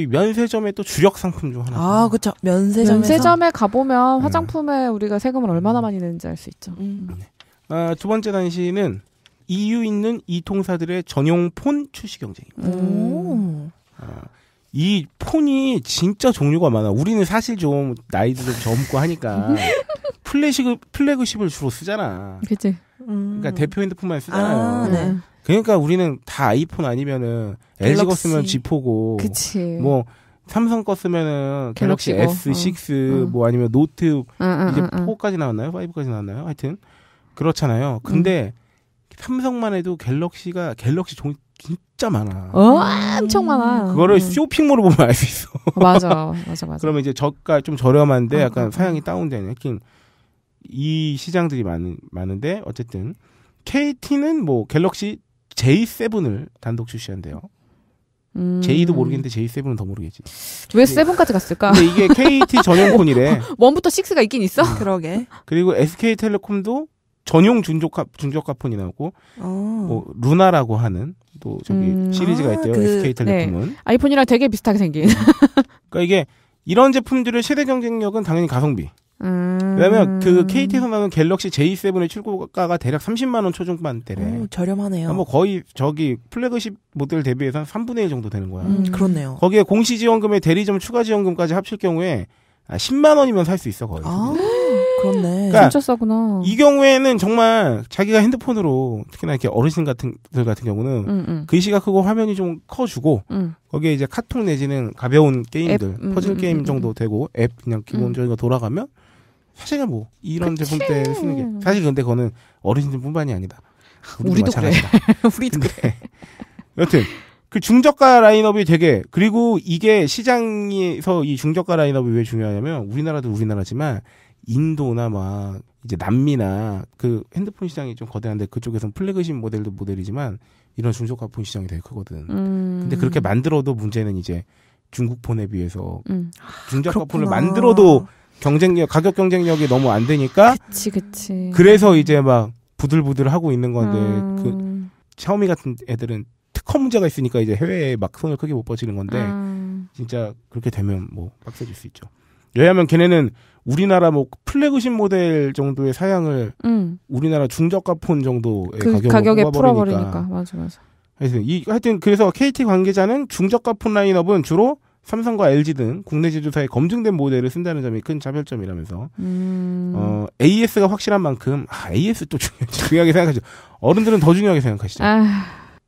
면세점의 또 주력 상품 중 하나. 아그쵸 면세점 면세점에 가 보면 음. 화장품에 음. 우리가 세금을 얼마나 음. 많이 내는지 알 수 있죠. 음. 네. 아, 두 번째 단시는 EU 있는 이 통사들의 전용 폰 출시 경쟁입니다. 아, 이 폰이 진짜 종류가 많아. 우리는 사실 좀 나이도 좀 젊고 하니까 플래시그 플래그십을 주로 쓰잖아. 그치. 그러니까 음. 그러니까 대표 핸드폰만 쓰잖아요. 아, 네. 그러니까 우리는 다 아이폰 아니면은 갤럭시. LG 거 쓰면 G4고 그치. 뭐 삼성 거 쓰면은 갤럭시, 갤럭시 S6 어. 어. 뭐 아니면 노트 아, 아 이제 아, 4까지 아. 나왔나요? 5까지 나왔나요? 하여튼 그렇잖아요. 근데 음. 삼성만 해도 갤럭시가 갤럭시 종, 진짜 많아. 어, 엄청 많아. 그거를 음. 쇼핑몰을 보면 알 수 있어. 맞아, 맞아, 맞아. 그러면 이제 저가 좀 저렴한데 어, 약간 어, 어. 사양이 다운된 되 해킹 이 시장들이 많은 많은데 어쨌든 KT는 뭐 갤럭시 J7을 단독 출시한대요. 음. J도 모르겠는데 J7은 더 모르겠지. 왜 7까지 갔을까? 근데 이게 KT 전용폰이래. 1부터 6가 있긴 있어? 음. 그러게. 그리고 SK텔레콤도 전용 준조카, 준조카폰이 나오고, 오. 어. 뭐, 루나라고 하는, 또 저기 음... 시리즈가 있대요. 아, 그... SK텔레콤은. 네. 아이폰이랑 되게 비슷하게 생긴. 음. 그러니까 이게 이런 제품들의 최대 경쟁력은 당연히 가성비. 음... 왜냐면 그 KT에서 나온 갤럭시 J7의 출고가가 대략 30만 원 초중반대래. 오, 저렴하네요. 그러니까 뭐 거의 저기 플래그십 모델 대비해서 한 3분의 1 정도 되는 거야. 음, 그렇네요. 거기에 공시지원금에 대리점 추가 지원금까지 합칠 경우에 10만 아, 원이면 살 수 있어 거의. 아~ 그렇네. 그러니까 진짜 싸구나. 이 경우에는 정말 자기가 핸드폰으로 특히나 이렇게 어르신 같은 들 같은 경우는 음, 음. 글씨가 그 크고 화면이 좀 커지고 음. 거기에 이제 카톡 내지는 가벼운 게임들 앱, 음, 퍼즐 음, 게임 음, 정도 되고 앱 그냥 기본적인 거 돌아가면 사실은 뭐 이런 그치. 제품들 쓰는 게 사실 근데 그거는 어르신들뿐만이 아니다. 우리도, 우리도 그래. 우리도 그래. 여튼 그 중저가 라인업이 되게 그리고 이게 시장에서 이 중저가 라인업이 왜 중요하냐면 우리나라도 우리나라지만 인도나 막 이제 남미나 그 핸드폰 시장이 좀 거대한데 그쪽에선 플래그십 모델도 모델이지만 이런 중소가폰 시장이 되게 크거든. 음. 근데 그렇게 만들어도 문제는 이제 중국 폰에 비해서 음. 아, 중저가 폰을 만들어도 경쟁력 가격 경쟁력이 너무 안 되니까 그치, 그치. 그래서 이제 막 부들부들 하고 있는 건데 음. 그 샤오미 같은 애들은 특허 문제가 있으니까 이제 해외에 막 손을 크게 못 뻗치는 건데 음. 진짜 그렇게 되면 뭐 빡세질 수 있죠. 왜냐하면 걔네는 우리나라 뭐 플래그십 모델 정도의 사양을 음. 우리나라 중저가 폰 정도의 그 가격에 으 풀어버리니까 맞아 맞아. 하여튼 이 하여튼 그래서 KT 관계자는 중저가 폰 라인업은 주로 삼성과 LG 등 국내 제조사의 검증된 모델을 쓴다는 점이 큰 차별점이라면서 음... 어, AS가 확실한 만큼 아, AS 또 중요, 하게 생각하죠. 어른들은 더 중요하게 생각하시죠. 아...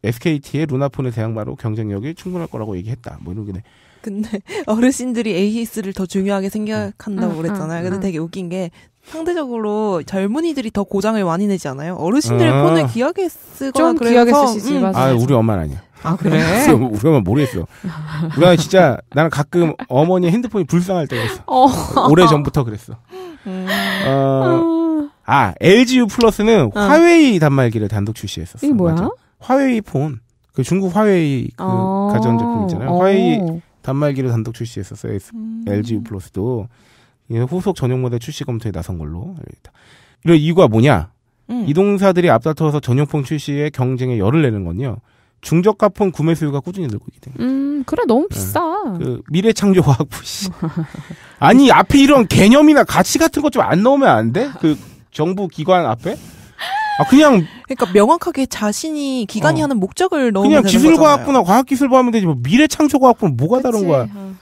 SKT의 루나폰의 대항마로 경쟁력이 충분할 거라고 얘기했다. 뭐 이런 게네. 근데 어르신들이 에이스를 더 중요하게 생각한다고 그랬잖아요. 근데 되게 웃긴 게 상대적으로 젊은이들이 더 고장을 많이 내지 않아요? 어르신들의 아. 폰을 귀하게 쓰거나 좀 그래서 귀하게 쓰시지 음. 아 우리 엄마는 아니야. 아 그래? 우리 엄마 모르겠어. 우리가 진짜 나는 가끔 어머니 핸드폰이 불쌍할 때가 있어. 어. 오래 전부터 그랬어. 음. 어, 아 LG U 플러스는 어. 화웨이 단말기를 단독 출시했었어. 이 뭐야? 맞아. 화웨이 폰. 그 중국 화웨이 그 어. 가전제품 있잖아요. 화웨이 어. 단말기를 단독 출시했었어요. 음. LG 플러스도 후속 전용 모델 출시 검토에 나선 걸로 알려졌다. 이런 이유가 뭐냐? 음. 이동사들이 앞다퉈서 전용폰 출시에 경쟁에 열을 내는 건요. 중저가 폰 구매 수요가 꾸준히 늘고 있기 때문에. 음, 그래 너무 예. 비싸. 네. 그 미래창조과학부 씨. 아니 앞에 이런 개념이나 가치 같은 것 좀 안 넣으면 안 돼? 그 정부 기관 앞에? 아 그냥 그러니까 명확하게 자신이 기관이 어. 하는 목적을 넣으면 그냥 기술과학부나 과학기술부 하면 되지 뭐 미래창조과학부는 뭐가 그치. 다른 거야? 어.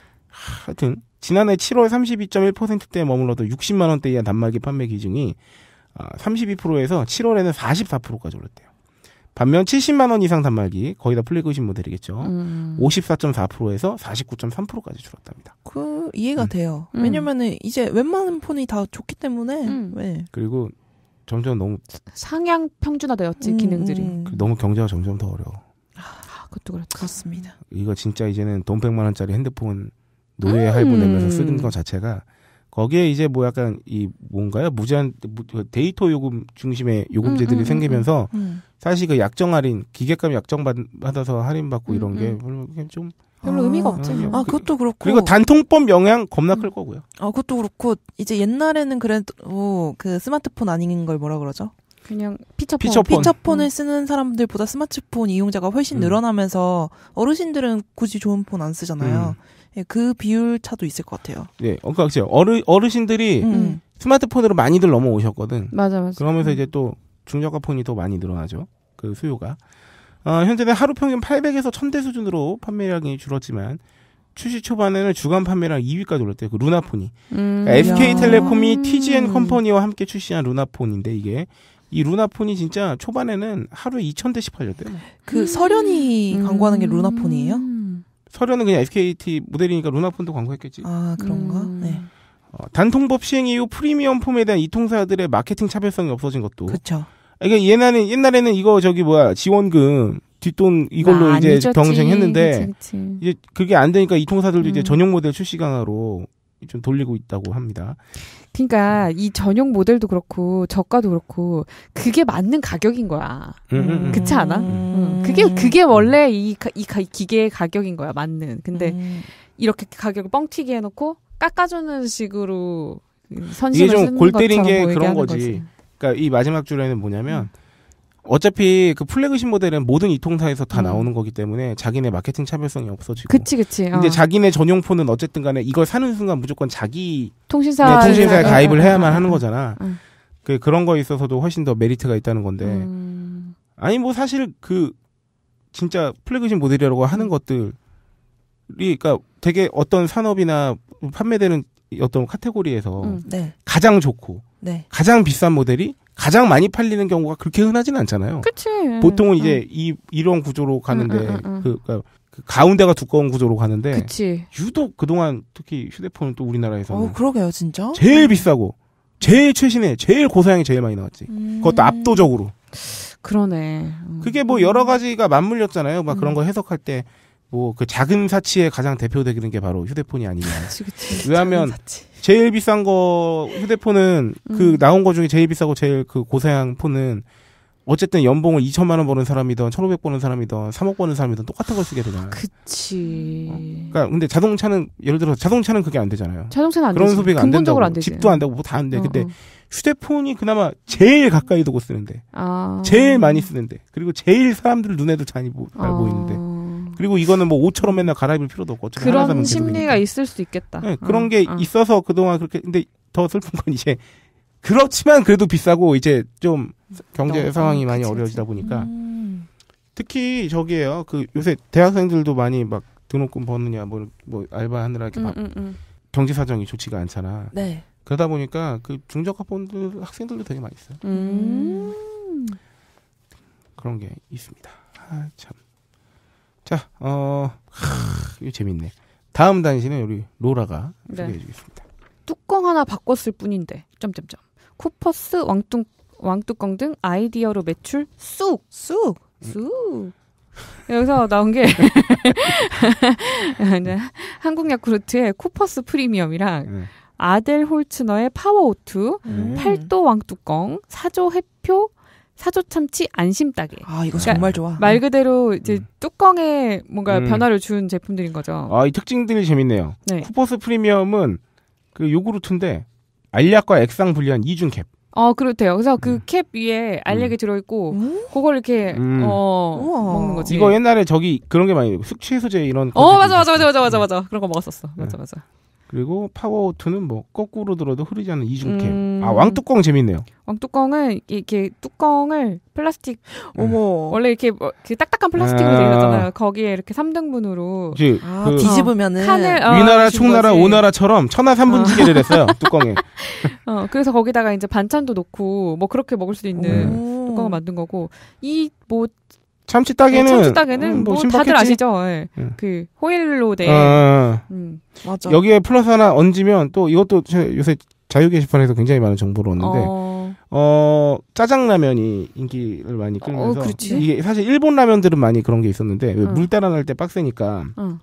하여튼 지난해 7월 32.1%대에 머물러도 60만 원대 이하 단말기 판매 기준이 32%에서 7월에는 44%까지 올랐대요. 반면 70만 원 이상 단말기 거의 다 플래그십 모델이겠죠. 뭐 음. 54.4%에서 49.3%까지 줄었답니다. 그 이해가 음. 돼요. 음. 왜냐면은 이제 웬만한 폰이 다 좋기 때문에. 음. 네. 그리고 점점 너무 상향 평준화되었지 음, 기능들이. 음. 너무 경제가 점점 더 어려워. 아, 아 그것도 그렇죠. 그렇습니다. 이거 진짜 이제는 돈 100만 원짜리 핸드폰 노예 음. 할부 내면서 쓰는 것 자체가 거기에 이제 뭐 약간 이 뭔가요 무제한 그 데이터 요금 중심의 요금제들이 음, 음, 생기면서 음, 음, 사실 그 약정 할인 기계값 약정 받, 받아서 할인 받고 이런 음, 게좀 별로 아, 의미가 없죠. 아, 그 그것도 그렇고. 그리고 단통법 영향 겁나 클 거고요. 음. 아, 그것도 그렇고 이제 옛날에는 그래도 그 스마트폰 아닌 걸 뭐라 그러죠? 그냥 피처폰. 피처폰. 피처폰을 음. 쓰는 사람들보다 스마트폰 이용자가 훨씬 음. 늘어나면서 어르신들은 굳이 좋은 폰 안 쓰잖아요. 음. 예, 그 비율 차도 있을 것 같아요. 예, 어, 그렇죠. 어르, 어르신들이 음. 스마트폰으로 많이들 넘어오셨거든. 맞아, 맞아. 그러면서 이제 또 중저가 폰이 더 많이 늘어나죠. 그 수요가. 어, 현재는 하루 평균 800에서 1000대 수준으로 판매량이 줄었지만 출시 초반에는 주간 판매량 2위까지 올랐대요. 그 루나폰이. 음, 그러니까 SK텔레콤이 TGN 컴퍼니와 함께 출시한 루나폰인데 이게 이 루나폰이 진짜 초반에는 하루에 2,000대씩 팔렸대요. 그 서련이 음. 광고하는 게 루나폰이에요? 서련은 그냥 SKT 모델이니까 루나폰도 광고했겠지. 아, 그런가? 음. 네. 어, 단통법 시행 이후 프리미엄 폼에 대한 이 통사들의 마케팅 차별성이 없어진 것도 그쵸. 그러니까 옛날에, 옛날에는 이거 저기 뭐야, 지원금, 뒷돈 이걸로 아, 이제 경쟁했는데, 이제 그게 안 되니까 이 통사들도 음. 이제 전용 모델 출시 강화로 좀 돌리고 있다고 합니다. 그러니까 이 전용 모델도 그렇고 저가도 그렇고 그게 맞는 가격인 거야. 음. 음, 음. 그렇지 않아? 음. 음. 그게 그게 원래 이, 이, 기계의 가격인 거야 맞는. 근데 음. 이렇게 가격을 뻥튀기 해놓고 깎아주는 식으로 선심을 이게 좀 골때린 게 그런 거지. 거지. 그러니까 이 마지막 줄에는 뭐냐면 음. 어차피 그 플래그십 모델은 모든 이통사에서 다 음. 나오는 거기 때문에 자기네 마케팅 차별성이 없어지고. 그치 그치. 어. 근데 자기네 전용폰은 어쨌든간에 이걸 사는 순간 무조건 자기 통신사 네, 통신사에 네. 가입을 음, 음, 해야만 음, 하는 거잖아. 그 그런 거에 있어서도 훨씬 더 메리트가 있다는 건데. 음. 아니 뭐 사실 그 진짜 플래그십 모델이라고 하는 것들이 그러니까 되게 어떤 산업이나 판매되는 어떤 카테고리에서 음, 네. 가장 좋고 네. 가장 비싼 모델이 가장 많이 팔리는 경우가 그렇게 흔하지는 않잖아요. 그치. 보통은 이제 응. 이 이런 구조로 가는데 응, 응, 그, 그러니까 그, 가운데가 두꺼운 구조로 가는데 그치. 유독 그동안 특히 휴대폰은 또 우리나라에서 어, 그러게요, 진짜. 제일 비싸고 제일 최신에 제일 고사양이 제일 많이 나왔지. 음... 그것도 압도적으로. 그러네. 음... 그게 뭐 여러 가지가 맞물렸잖아요. 막 음... 그런 거 해석할 때 뭐 그 작은 사치에 가장 대표되는 게 바로 휴대폰이 아니냐. 왜냐하면 제일 비싼 거 휴대폰은 그 음. 그 나온 거 중에 제일 비싸고 제일 그 고사양 폰은 어쨌든 연봉을 2천만 원 버는 사람이든 1,500 버는 사람이든 3억 버는 사람이든 똑같은 걸 쓰게 되잖아요. 그치. 어? 그러니까 근데 자동차는 예를 들어 서 자동차는 그게 안 되잖아요. 자동차는 안 그런 되지. 소비가 안 된다고. 안 집도 안 되고 뭐 다 안 돼. 어, 근데 어. 휴대폰이 그나마 제일 가까이 두고 쓰는데, 아. 제일 많이 쓰는데, 그리고 제일 사람들 눈에도 잘, 보, 아. 보이는데. 그리고 이거는 뭐 옷처럼 맨날 갈아입을 필요도 없고 그런 심리가 있을 수 있겠다. 네, 어, 그런 어, 게 어. 있어서 그동안 그렇게 근데 더 슬픈 건 이제 그렇지만 그래도 비싸고 이제 좀 음. 경제 상황이 많이 그치, 어려워지다 보니까 음. 특히 저기에요. 그 요새 대학생들도 많이 막 등록금 버느냐 뭐, 뭐 알바하느라 이렇게 음, 막 음, 음, 경제 사정이 좋지가 않잖아. 네. 그러다 보니까 그중저가폰들 학생들도 되게 많이 있어요. 음. 그런 게 있습니다. 아, 참. 자, 어, 크, 이거 재밌네. 다음 단신은 우리 로라가 네. 소개해 주겠습니다. 뚜껑 하나 바꿨을 뿐인데, 점점점. 쿠퍼스 왕뚱, 왕뚜껑 등 아이디어로 매출 쑥! 쑥! 쑥! 여기서 나온 게 네, 한국 야쿠르트의 쿠퍼스 프리미엄이랑 네. 아델 홀츠너의 파워 오투, 음. 팔도 왕뚜껑, 사조 해표, 사조 참치 안심 따개. 아 이거 그러니까 정말 좋아. 말 그대로 음. 이제 음. 뚜껑에 뭔가 음. 변화를 준 제품들인 거죠. 아이 특징들이 재밌네요. 네. 쿠퍼스 프리미엄은 그 요구르트인데 알약과 액상 분리한 이중 캡. 어 그렇대요. 그래서 그캡 음. 위에 알약이 음. 들어있고 음? 그걸 이렇게 어 우와. 먹는 거지. 이거 옛날에 저기 그런 게 많이 숙취 해소제 이런. 어 맞아 맞아 맞아 맞아 맞아 그런 거 먹었었어. 맞아 네. 맞아. 그리고 파워오트는 뭐 거꾸로 들어도 흐르지 않는 이중캡. 음... 아 왕뚜껑 재밌네요. 왕뚜껑은 이렇게 뚜껑을 플라스틱 네. 어머 원래 이렇게 뭐, 그 딱딱한 플라스틱으로 되어 아. 있잖아요. 거기에 이렇게 3등분으로 그, 아, 그 뒤집으면은 칸을, 어, 위나라 총나라 오나라처럼 천하 삼분지게를 어. 했어요 뚜껑에. 어 그래서 거기다가 이제 반찬도 넣고 뭐 그렇게 먹을 수 있는 네. 오. 뚜껑을 만든 거고 이뭐 참치 따개는 네, 참치 따개는 음, 뭐, 뭐 다들 아시죠? 예. 네. 음. 그 호일로 된 아, 아, 아, 음, 맞아. 여기에 플러스 하나 얹으면 또 이것도 요새 자유 게시판에서 굉장히 많은 정보를 얻는데 어, 어 짜장라면이 인기를 많이 어, 끌면서 어, 이게 사실 일본 라면들은 많이 그런 게 있었는데 응. 물 따라 날때 빡세니까 응.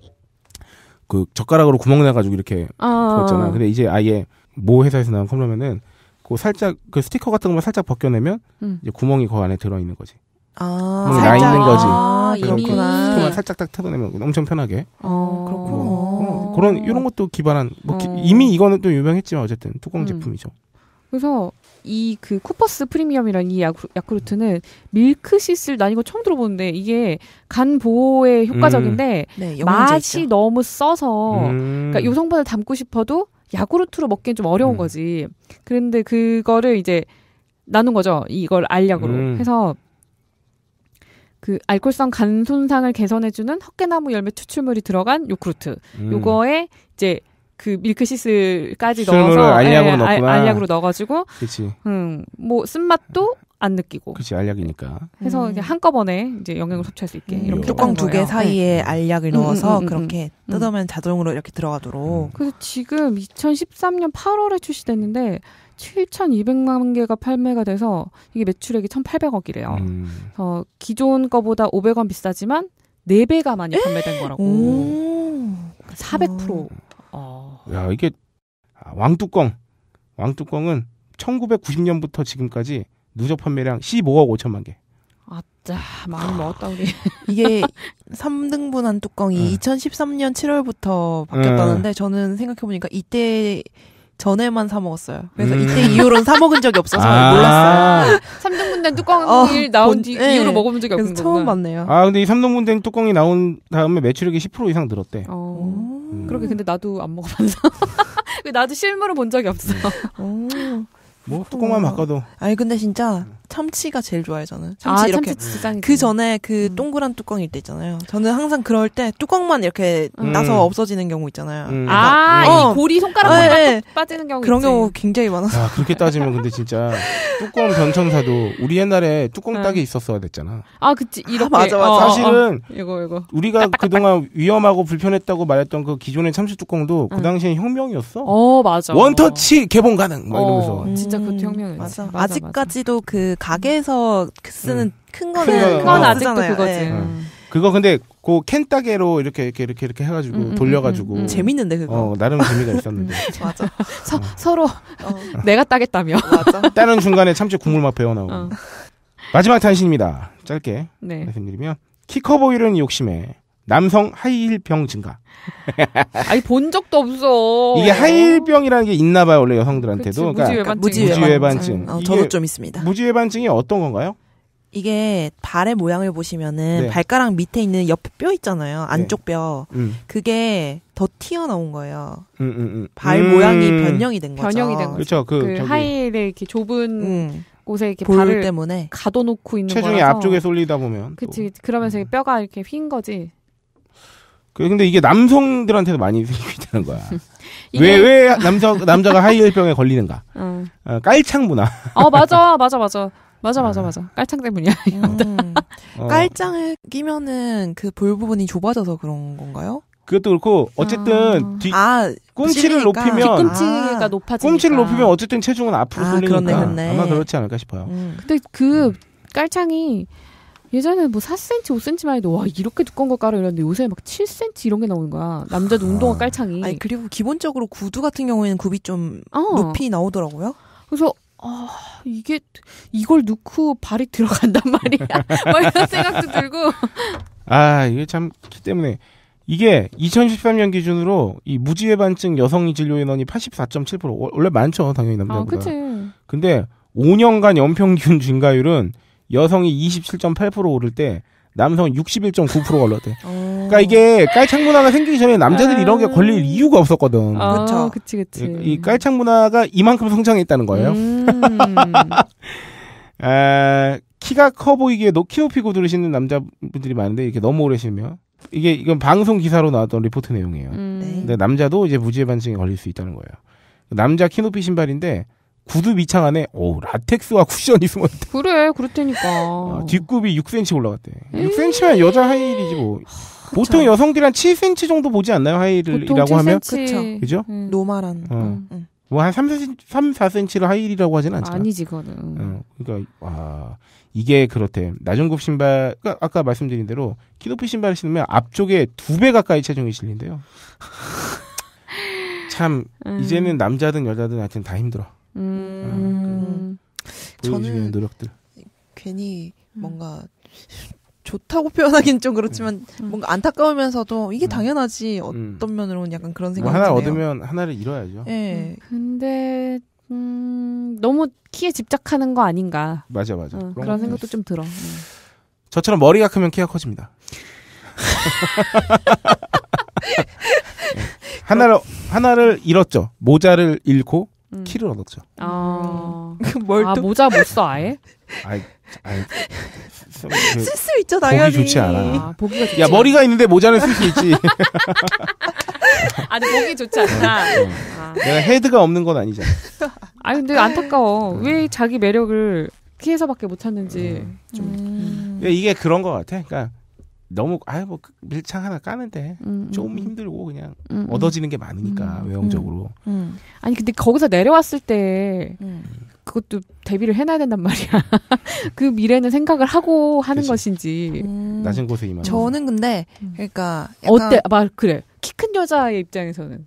그 젓가락으로 구멍 내가지고 이렇게 그었잖아 아. 근데 이제 아예 모 회사에서 나온 컵라면은 그 살짝 그 스티커 같은 것만 살짝 벗겨내면 응. 이제 구멍이 그 안에 들어있는 거지. 아, 응, 나 있는 거지. 아, 그렇구나. 통화 살짝 딱타내면 엄청 편하게. 어, 어 그렇구나. 어, 어, 그런 이런 것도 기반한 뭐 기, 어. 이미 이거는 또 유명했지만 어쨌든 뚜껑 음. 제품이죠. 그래서 이 그 쿠퍼스 프리미엄이라이 야쿠, 야쿠르트는 밀크시슬 난 이거 처음 들어보는데 이게 간 보호에 음. 효과적인데 음. 네, 맛이 너무 써서 음. 그러니까 요성분을 담고 싶어도 야쿠르트로 먹기엔 좀 어려운 음. 거지. 그런데 그거를 이제 나눈 거죠. 이걸 알약으로 해서 그 알코올성 간 손상을 개선해주는 헛개나무 열매 추출물이 들어간 요크루트 음. 요거에 이제 그 밀크시슬까지 넣어서 알약으로, 예, 알, 약으로 넣어가지고 그치. 음, 뭐 쓴맛도 안 느끼고. 그치 알약이니까. 해서 음. 이제 한꺼번에 이제 영양을 섭취할 수 있게 음. 이렇게 뚜껑 두 개 사이에 네. 알약을 음, 넣어서 음, 음, 음 그렇게 뜯으면 자동으로 이렇게 들어가도록. 그래서 지금 2013년 8월에 출시됐는데 7,200만 개가 판매가 돼서 이게 매출액이 1,800억이래요. 음. 그래서 기존 거보다 500원 비싸지만 4배가 많이 판매된 거라고. 오. 400%. 그러니까 아. 어. 야, 이게 아, 왕뚜껑. 왕뚜껑은 1990년부터 지금까지 누적 판매량 15억 5천만 개. 아짜 많이 먹었다 우리. 이게 3등분한 뚜껑이 응. 2013년 7월부터 바뀌었다는데 응. 네. 저는 생각해 보니까 이때 전에만 사 먹었어요. 그래서 음. 이때 이후로는 사 먹은 적이 없어서 아~ 몰랐어요. 삼등분된 뚜껑이 어, 나온 뒤 네. 이후로 먹어본 적이 없는 거구나. 처음 봤네요. 아 근데 이 삼등분된 뚜껑이 나온 다음에 매출액이 10% 이상 늘었대. 어. 음. 그렇게 근데 나도 안먹어봤어 나도 실물을 본 적이 없어. 뭐 뚜껑만 어. 바꿔도. 아니 근데 진짜 음. 참치가 제일 좋아요 저는. 아, 참치 아, 이렇게 참치 그 전에 그 음. 동그란 뚜껑일 때 있잖아요. 저는 항상 그럴 때 뚜껑만 이렇게 음. 나서 없어지는 경우 있잖아요. 음. 아, 어. 이 고리 손가락만 네, 빠지는 경우 그런 있지. 경우 굉장히 많아서. 아, 그렇게 따지면 근데 진짜 뚜껑 변천사도 우리 옛날에 뚜껑 음. 따기 있었어야 됐잖아. 아, 그치. 이렇게 아, 맞아, 맞아. 사실은 어, 어. 어. 이거 이거 우리가 그동안 위험하고 불편했다고 말했던 그 기존의 참치 뚜껑도 그 음. 당시엔 혁명이었어. 어, 맞아. 원터치 개봉 가능. 막 이러면서. 어, 진짜 그 음, 혁명이었어. 맞아. 맞아. 아직까지도 그 가게에서 그 쓰는 음. 큰 거는 큰건 아직도 쓰잖아요. 예. 그거지. 네. 음. 그거 근데 그 캔따개로 이렇게 이렇게 이렇게 이렇게 해가지고 음, 음 돌려가지고 음, 재밌는데 그거 어, 나름 재미가 있었는데 맞아 서, 어. 서로 어. 내가 따겠다며 맞아 다른 중간에 참치 국물 맛 배어나오고 어. 마지막 탄신입니다 짧게 네. 말씀드리면 키커 보이는 욕심에 남성 하이힐병 증가. 아니 본 적도 없어. 이게 하이힐병이라는 게 있나 봐요 원래 여성들한테도. 그치, 그러니까 무지외반증. 무지외반증. 어, 저도 좀 있습니다. 무지외반증이 어떤 건가요? 이게 발의 모양을 보시면은 네. 발가락 밑에 있는 옆에 뼈 있잖아요. 네. 안쪽 뼈. 네. 음. 그게 더 튀어나온 거예요. 음, 음, 음. 발 모양이 음. 변형이 된 거죠. 변형이 된 거죠. 그렇죠. 그, 그 하이힐에 이렇게 좁은 음. 곳에 이렇게 발을 때문에 가둬놓고 있는 체중이 앞쪽에 쏠리다 보면 그치 또. 그러면서 뼈가 이렇게 휜 거지 그 근데 이게 남성들한테도 많이 생기는 고있다 거야. 왜, 왜 남자, 남자가 하이힐병에 걸리는가? 어. 어, 깔창 문화. 어, 맞아, 맞아, 맞아. 맞아, 맞아, 어. 맞아. 깔창 때문이야. 어. 어. 음. 깔창을 끼면은 그 볼 부분이 좁아져서 그런 건가요? 그것도 그렇고 어쨌든 아. 뒤 아, 꿈치를 실니까 높이면 뒤꿈치가 아. 높아지니까 꿈치를 높이면 어쨌든 체중은 앞으로 아, 쏠리니까 아, 그렇네, 그렇네. 아마 그렇지 않을까 싶어요. 음. 근데 그 깔창이 예전에 뭐 4cm, 5cm만 해도 와 이렇게 두꺼운 거 깔아 이랬는데 요새 막 7cm 이런 게 나오는 거야. 남자 운동화 아. 깔창이. 아니 그리고 기본적으로 구두 같은 경우에는 굽이 좀 어. 높이 나오더라고요. 그래서 아 이게 이걸 넣고 발이 들어간단 말이야. 막 뭐 이런 생각도 들고. 아 이게 참기 때문에 이게 2013년 기준으로 이 무지외반증 여성이 진료 인원이 84.7% 원래 많죠 당연히 남자보다. 아, 그치. 근데 5년간 연평균 증가율은 여성이 27.8% 오를 때남성 61.9%가 올랐대. 그러니까 이게 깔창 문화가 생기기 전에 남자들이 이런 게 아. 걸릴 이유가 없었거든. 아, 그렇죠. 그치, 그치. 이, 이 깔창 문화가 이만큼 성장했다는 거예요. 음. 아, 키가 커 보이기에 키 높이 구두를 신는 남자분들이 많은데 이렇게 너무 오래 쉬면 이게 이건 방송 기사로 나왔던 리포트 내용이에요. 음. 네. 근데 남자도 이제 무지의 반증에 걸릴 수 있다는 거예요. 남자 키 높이 신발인데 구두 밑창 안에 오 라텍스와 쿠션이 숨었대. 그래 그렇다니까. 아, 뒷굽이 6cm 올라갔대. 에이. 6cm면 음. 여자 하이힐이지 뭐. 보통 여성들이 한 7cm 정도 보지 않나요 하이힐이라고 하면? 그렇죠. 그죠? 음. 노말한. 어. 음. 뭐한 3, 3, 4cm를 하이힐이라고 하진 않잖아. 아니지 그거는. 음. 어, 그러니까 와 이게 그렇대. 낮은 굽 신발 그러니까 아까 말씀드린 대로 키높이 신발을 신으면 앞쪽에 두 배 가까이 체중이 실린대요. 참 음. 이제는 남자든 여자든 하여튼 다 힘들어. 음. 아, 그 저는 노력들. 괜히 음. 뭔가 좋다고 표현하기는 좀 그렇지만 음. 음. 뭔가 안타까우면서도 이게 당연하지 어떤 음. 면으로는 약간 그런 뭐 생각이 뭐 하나 얻으면 하나를 잃어야죠. 예. 음. 근데 음, 너무 키에 집착하는 거 아닌가. 맞아 맞아. 어, 그런 생각도 좀 들어. 저처럼 머리가 크면 키가 커집니다. 네. 하나를 하나를 잃었죠. 모자를 잃고 음. 키를 얻었죠. 아, 음. 그 뭘 아, 모자 못 써 아예? 아이, 아이, 그 쓸수 있죠 당연히. 보기 좋지 않아. 아, 보기가 좋지 야 머리가 있는데 모자는 쓸 수 있지. 아, 근 보기 좋지 않다. 어. 아. 내가 헤드가 없는 건 아니잖아. 아 근데 안타까워. 음. 왜 자기 매력을 키에서밖에 못 찾는지 음. 좀. 음. 이게 그런 것 같아. 그러니까 너무 아유 뭐밀창 그 하나 까는데 음, 좀 음, 음. 힘들고 그냥 음, 음, 얻어지는 게 많으니까 외형적으로. 아니 근데 거기서 내려왔을 때 그것도 대비를 해놔야 된단 말이야. 그 미래는 생각을 하고 하는 그치. 것인지. 낮은 곳에 이만. 저는 근데 그러니까 어때 막 아, 그래 키 큰 여자의 입장에서는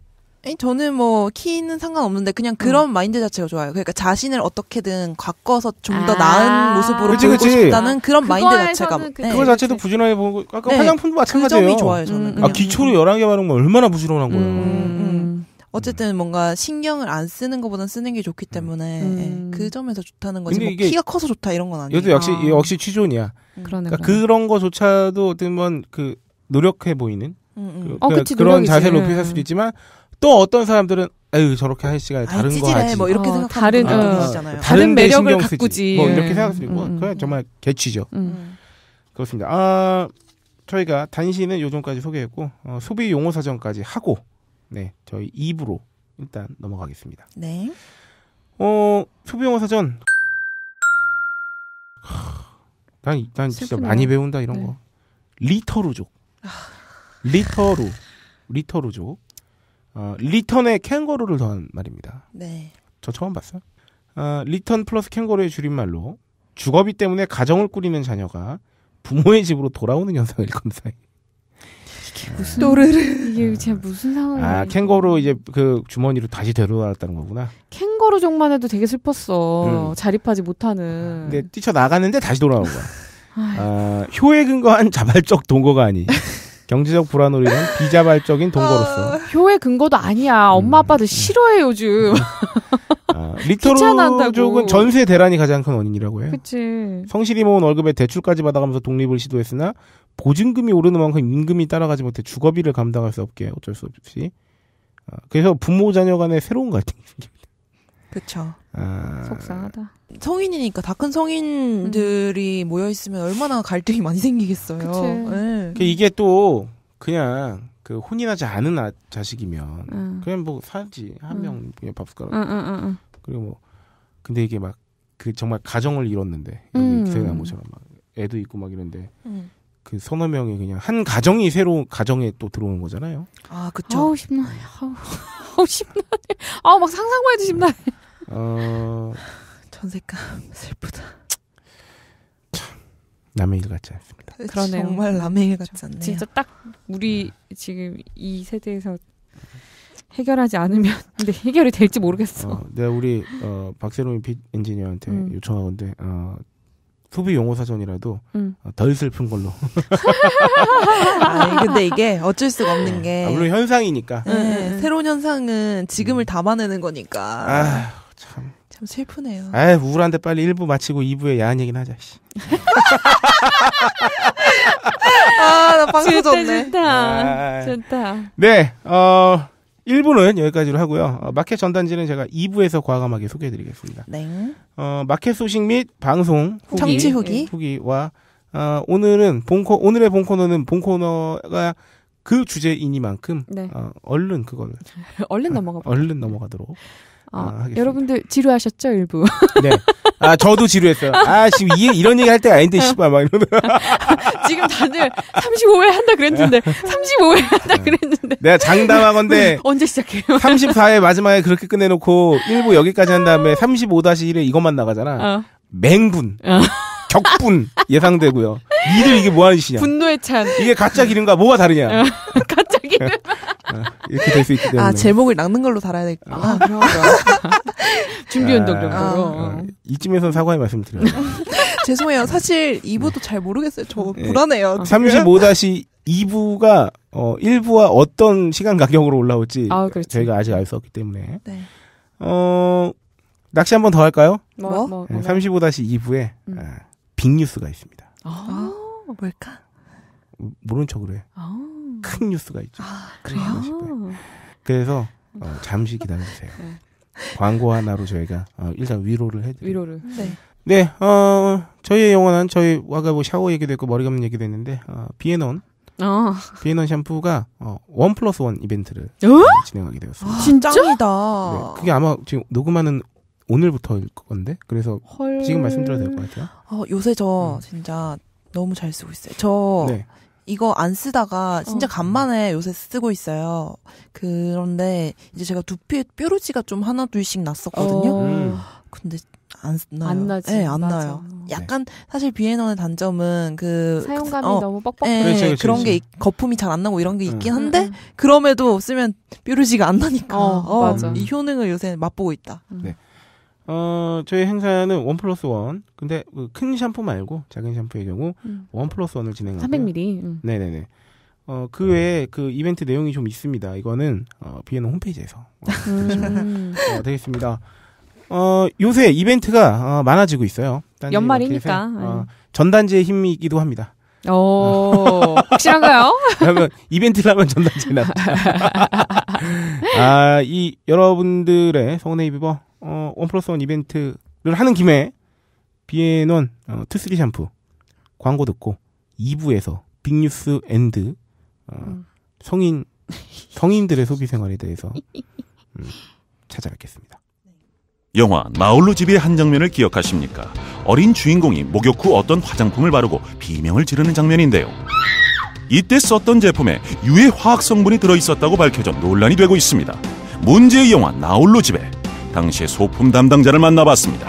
저는 뭐 키는 상관없는데 그냥 음. 그런 음. 마인드 자체가 좋아요. 그러니까 자신을 어떻게든 가꿔서 좀더 아~ 나은 모습으로 그치, 보고 그치. 싶다는 그런 아, 마인드 자체가 그, 네. 그거 자체도 부지런해 보고 아까 네. 화장품도 마찬가지예요. 그 점이 좋아요 저는. 음, 아 기초로 열한 개바르건 얼마나 부지런한 거예요. 음, 음, 음, 어쨌든 뭔가 신경을 안 쓰는 것보다는 쓰는 게 좋기 때문에 네. 그 점에서 좋다는 거지. 뭐 키가 커서 좋다 이런 건 아니에요. 얘도 역시 아. 역시 취존이야. 그 그러니까 그런 거조차도 어떤 뭐 그 노력해 보이는 음, 음. 그, 어, 그치, 그런 자세를 높이실 수도 있지만 또 어떤 사람들은 에휴 저렇게 할 시간에 아, 다른 아이, 거 하지. 뭐 이렇게 생각 어, 다른 어, 다른, 매력을 가꾸지. 뭐 이렇게 생각하시고 음, 음, 그건 음. 정말 개취죠. 음. 음. 그렇습니다. 아 저희가 단신은 요정까지 소개했고 어, 소비 용어 사전까지 하고 네 저희 2부로 일단 넘어가겠습니다. 네. 어 소비 용어 사전. 난, 난 진짜 많이 배운다 이런 네. 거. 리터루족. 리터루. 아. 리터루족. 어, 리턴에 캥거루를 더한 말입니다. 네. 저 처음 봤어요. 어, 리턴 플러스 캥거루의 줄임말로 주거비 때문에 가정을 꾸리는 자녀가 부모의 집으로 돌아오는 현상을 건사해. 이게 무슨 또르르 이게 진 무슨 상황이아 캥거루 이제 그 주머니로 다시 데려왔다는 거구나. 캥거루 종만 해도 되게 슬펐어. 음. 자립하지 못하는. 근데 뛰쳐 나갔는데 다시 돌아온 거야. 아, 효에 근거한 자발적 동거가 아니 경제적 불안으로 인한 비자발적인 동거로서 어, 아, 효의 근거도 아니야. 엄마 아빠도 음. 싫어해 요즘. 음. 아, 리터로족은 전세 대란이 가장 큰 원인이라고 해 그치. 성실히 모은 월급에 대출까지 받아가면서 독립을 시도했으나 보증금이 오르는 만큼 임금이 따라가지 못해 주거비를 감당할 수 없게 어쩔 수 없이. 아, 그래서 부모 자녀 간의 새로운 갈등이 생깁니다. 그렇죠. 아. 속상하다. 성인이니까 다 큰 성인들이 음. 모여 있으면 얼마나 갈등이 많이 생기겠어요. 네. 이게 또 그냥 그 혼인하지 않은 아, 자식이면 음. 그냥 뭐 살지 한명 음. 그냥 밥숟가락 음, 그리고 뭐 근데 이게 막 그 정말 가정을 이뤘는데기 음. 기세나무처럼 막 애도 있고 막 이런데 음. 그 서너 명이 그냥 한 가정이 새로운 가정에 또 들어오는 거잖아요. 아 그쵸. 아우 심나요. 아우, 심나 아우 막 상상만 해도 심나요. 어... 전세감 슬프다. 남의 일 같지 않습니다. 그러네요. 정말 남의 일 같지 않네요. 진짜 딱 우리 네. 지금 이 세대에서 해결하지 않으면 근데 해결이 될지 모르겠어. 어, 내가 네, 우리 어, 박세롬 엔지니어한테 음. 요청하건데 어, 소비 용어 사전이라도 음. 어, 덜 슬픈 걸로. 아, 아니, 근데 이게 어쩔 수가 없는 네. 게 아, 물론 현상이니까. 네, 음. 새로운 현상은 지금을 담아내는 거니까. 아. 참. 참 슬프네요. 아 우울한데 빨리 1부 마치고 2부에 야한 얘기나 하자, 씨. 아, 나 방송 좋네. 좋다. 좋다. 네, 어, 1부는 여기까지로 하고요. 어, 마켓 전단지는 제가 2부에서 과감하게 소개해드리겠습니다. 네. 어, 마켓 소식 및 방송 후기, 정치 후기. 네, 후기와, 어, 오늘은 본코, 오늘의 본코너는 본코너가 그 주제이니만큼, 네. 어, 얼른 그걸. 얼른 넘어가 어, 얼른 넘어가도록. 어, 아, 여러분들 지루하셨죠 일부? 네. 아 저도 지루했어요. 아 지금 이, 이런 얘기 할 때가 아닌데 씨발 막 이러면. 지금 다들 35회 한다 그랬는데 35회 한다 네. 그랬는데. 내가 장담하건데 언제 시작해요? 34회 마지막에 그렇게 끝내놓고 일부 여기까지 한 다음에 3 5 1회 이것만 나가잖아. 어. 맹분. 어. 격분 예상되고요. 니들 이게 뭐 하는 짓이냐? 분노의 찬. 이게 가짜 기름과 뭐가 다르냐? 어. 아, 이렇게 될 수 있기 때문에. 아, 제목을 낚는 걸로 달아야 될까? 아, 그런 거. 준비운동 정도로. 아, 아 어. 이쯤에선 사과의 말씀을 드려요. 죄송해요. 사실 2부도 잘 모르겠어요. 저 네. 불안해요. 35-2부가 아, 어, 1부와 어떤 시간 가격으로 올라올지 아, 저희가 아직 알 수 없기 때문에. 네. 어, 낚시 한번 더 할까요? 뭐? 뭐? 뭐 네, 35-2부에 뭐. 음. 아, 빅뉴스가 있습니다. 아, 뭘까? 모른 척을 해. 아. 큰 뉴스가 있죠. 아, 그래요? 아, 그래서 어, 잠시 기다려주세요. 네. 광고 하나로 저희가 어, 일단 위로를 해드릴게요. 위로를. 네. 네, 어, 저희의 영원한 저희 아까 뭐 샤워 얘기도 했고 머리 감는 얘기도 했는데 어, 비에논 어. 비에논 샴푸가 어, 원 플러스 원 이벤트를 어? 진행하게 되었습니다. 아, 진짜? 네, 그게 아마 지금 녹음하는 오늘부터일 건데 그래서 헐. 지금 말씀드려도 될 것 같아요. 어, 요새 저 음. 진짜 너무 잘 쓰고 있어요. 저 네. 이거 안 쓰다가 진짜 어. 간만에 요새 쓰고 있어요. 그런데 이제 제가 두피에 뾰루지가 좀 하나 둘씩 났었거든요. 어. 음. 근데 안 나요. 안 나지. 네, 안 맞아. 나요. 어. 약간 네. 사실 비에너의 단점은 그 사용감이 어, 너무 뻑뻑. 네, 예, 그렇지, 그렇지, 그런 그렇지. 게 거품이 잘 안 나고 이런 게 음. 있긴 응. 한데 응. 음. 그럼에도 쓰면 뾰루지가 안 나니까 어, 어, 맞아. 이 효능을 요새 맛보고 있다. 응. 네. 어, 저희 행사는 원 플러스 원. 근데 그 큰 샴푸 말고 작은 샴푸의 경우 음. 원 플러스 원을 진행하고 300ml. 응. 음. 네네네. 어, 그 외에 그 이벤트 내용이 좀 있습니다. 이거는 어, 비에는 홈페이지에서 어, 음. 어, 되겠습니다. 어, 요새 이벤트가 어, 많아지고 있어요. 연말이니까 어, 전단지의 힘이기도 합니다. 오, 확실한가요? 그러면 이벤트라면 전단지나. 아, 이 여러분들의 성원의 입버 어, 원 플러스 원 이벤트를 하는 김에 비엔논 어, 투쓰리 샴푸 광고 듣고 2부에서 빅뉴스 앤드 어, 음. 성인 성인들의 소비 생활에 대해서 음, 찾아뵙겠습니다. 영화 나홀로 집의 한 장면을 기억하십니까? 어린 주인공이 목욕 후 어떤 화장품을 바르고 비명을 지르는 장면인데요. 이때 썼던 제품에 유해 화학 성분이 들어 있었다고 밝혀져 논란이 되고 있습니다. 문제의 영화 나홀로 집에 당시 소품 담당자를 만나봤습니다.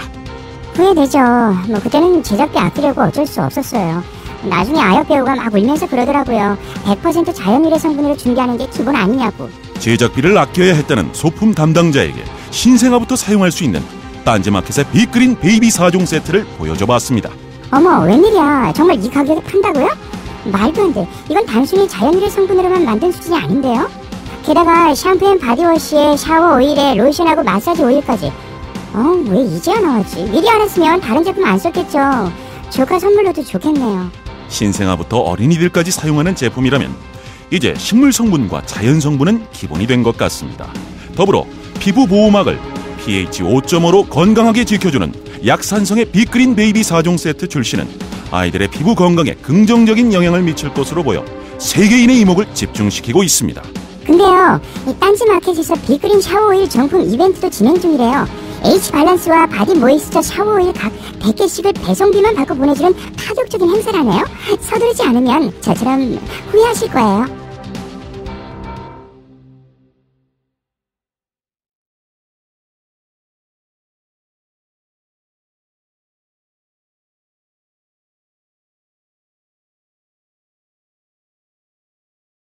후회되죠. 뭐 그때는 제작비 아끼려고 어쩔 수 없었어요. 나중에 아역 배우가 막 울면서 그러더라고요. 100% 자연유래 성분으로 준비하는 게 기본 아니냐고. 제작비를 아껴야 했다는 소품 담당자에게 신생아부터 사용할 수 있는 딴지마켓의 빅그린 베이비 4종 세트를 보여줘봤습니다. 어머 웬일이야. 정말 이 가격에 판다고요? 말도 안 돼. 이건 단순히 자연유래 성분으로만 만든 수준이 아닌데요? 게다가 샴푸앤 바디워시에 샤워 오일에 로션하고 마사지 오일까지. 어, 왜 이제야 나왔지? 미리 알았으면 다른 제품 안 썼겠죠. 조카 선물로도 좋겠네요. 신생아부터 어린이들까지 사용하는 제품이라면 이제 식물 성분과 자연 성분은 기본이 된 것 같습니다. 더불어 피부 보호막을 pH 5.5로 건강하게 지켜주는 약산성의 비그린 베이비 4종 세트 출시는 아이들의 피부 건강에 긍정적인 영향을 미칠 것으로 보여 세계인의 이목을 집중시키고 있습니다. 근데요, 이 딴지 마켓에서 빌그린 샤워오일 정품 이벤트도 진행 중이래요. H 발란스와 바디 모이스처 샤워오일 각 100개씩을 배송비만 받고 보내주는 파격적인 행사라네요. 서두르지 않으면 저처럼 후회하실 거예요.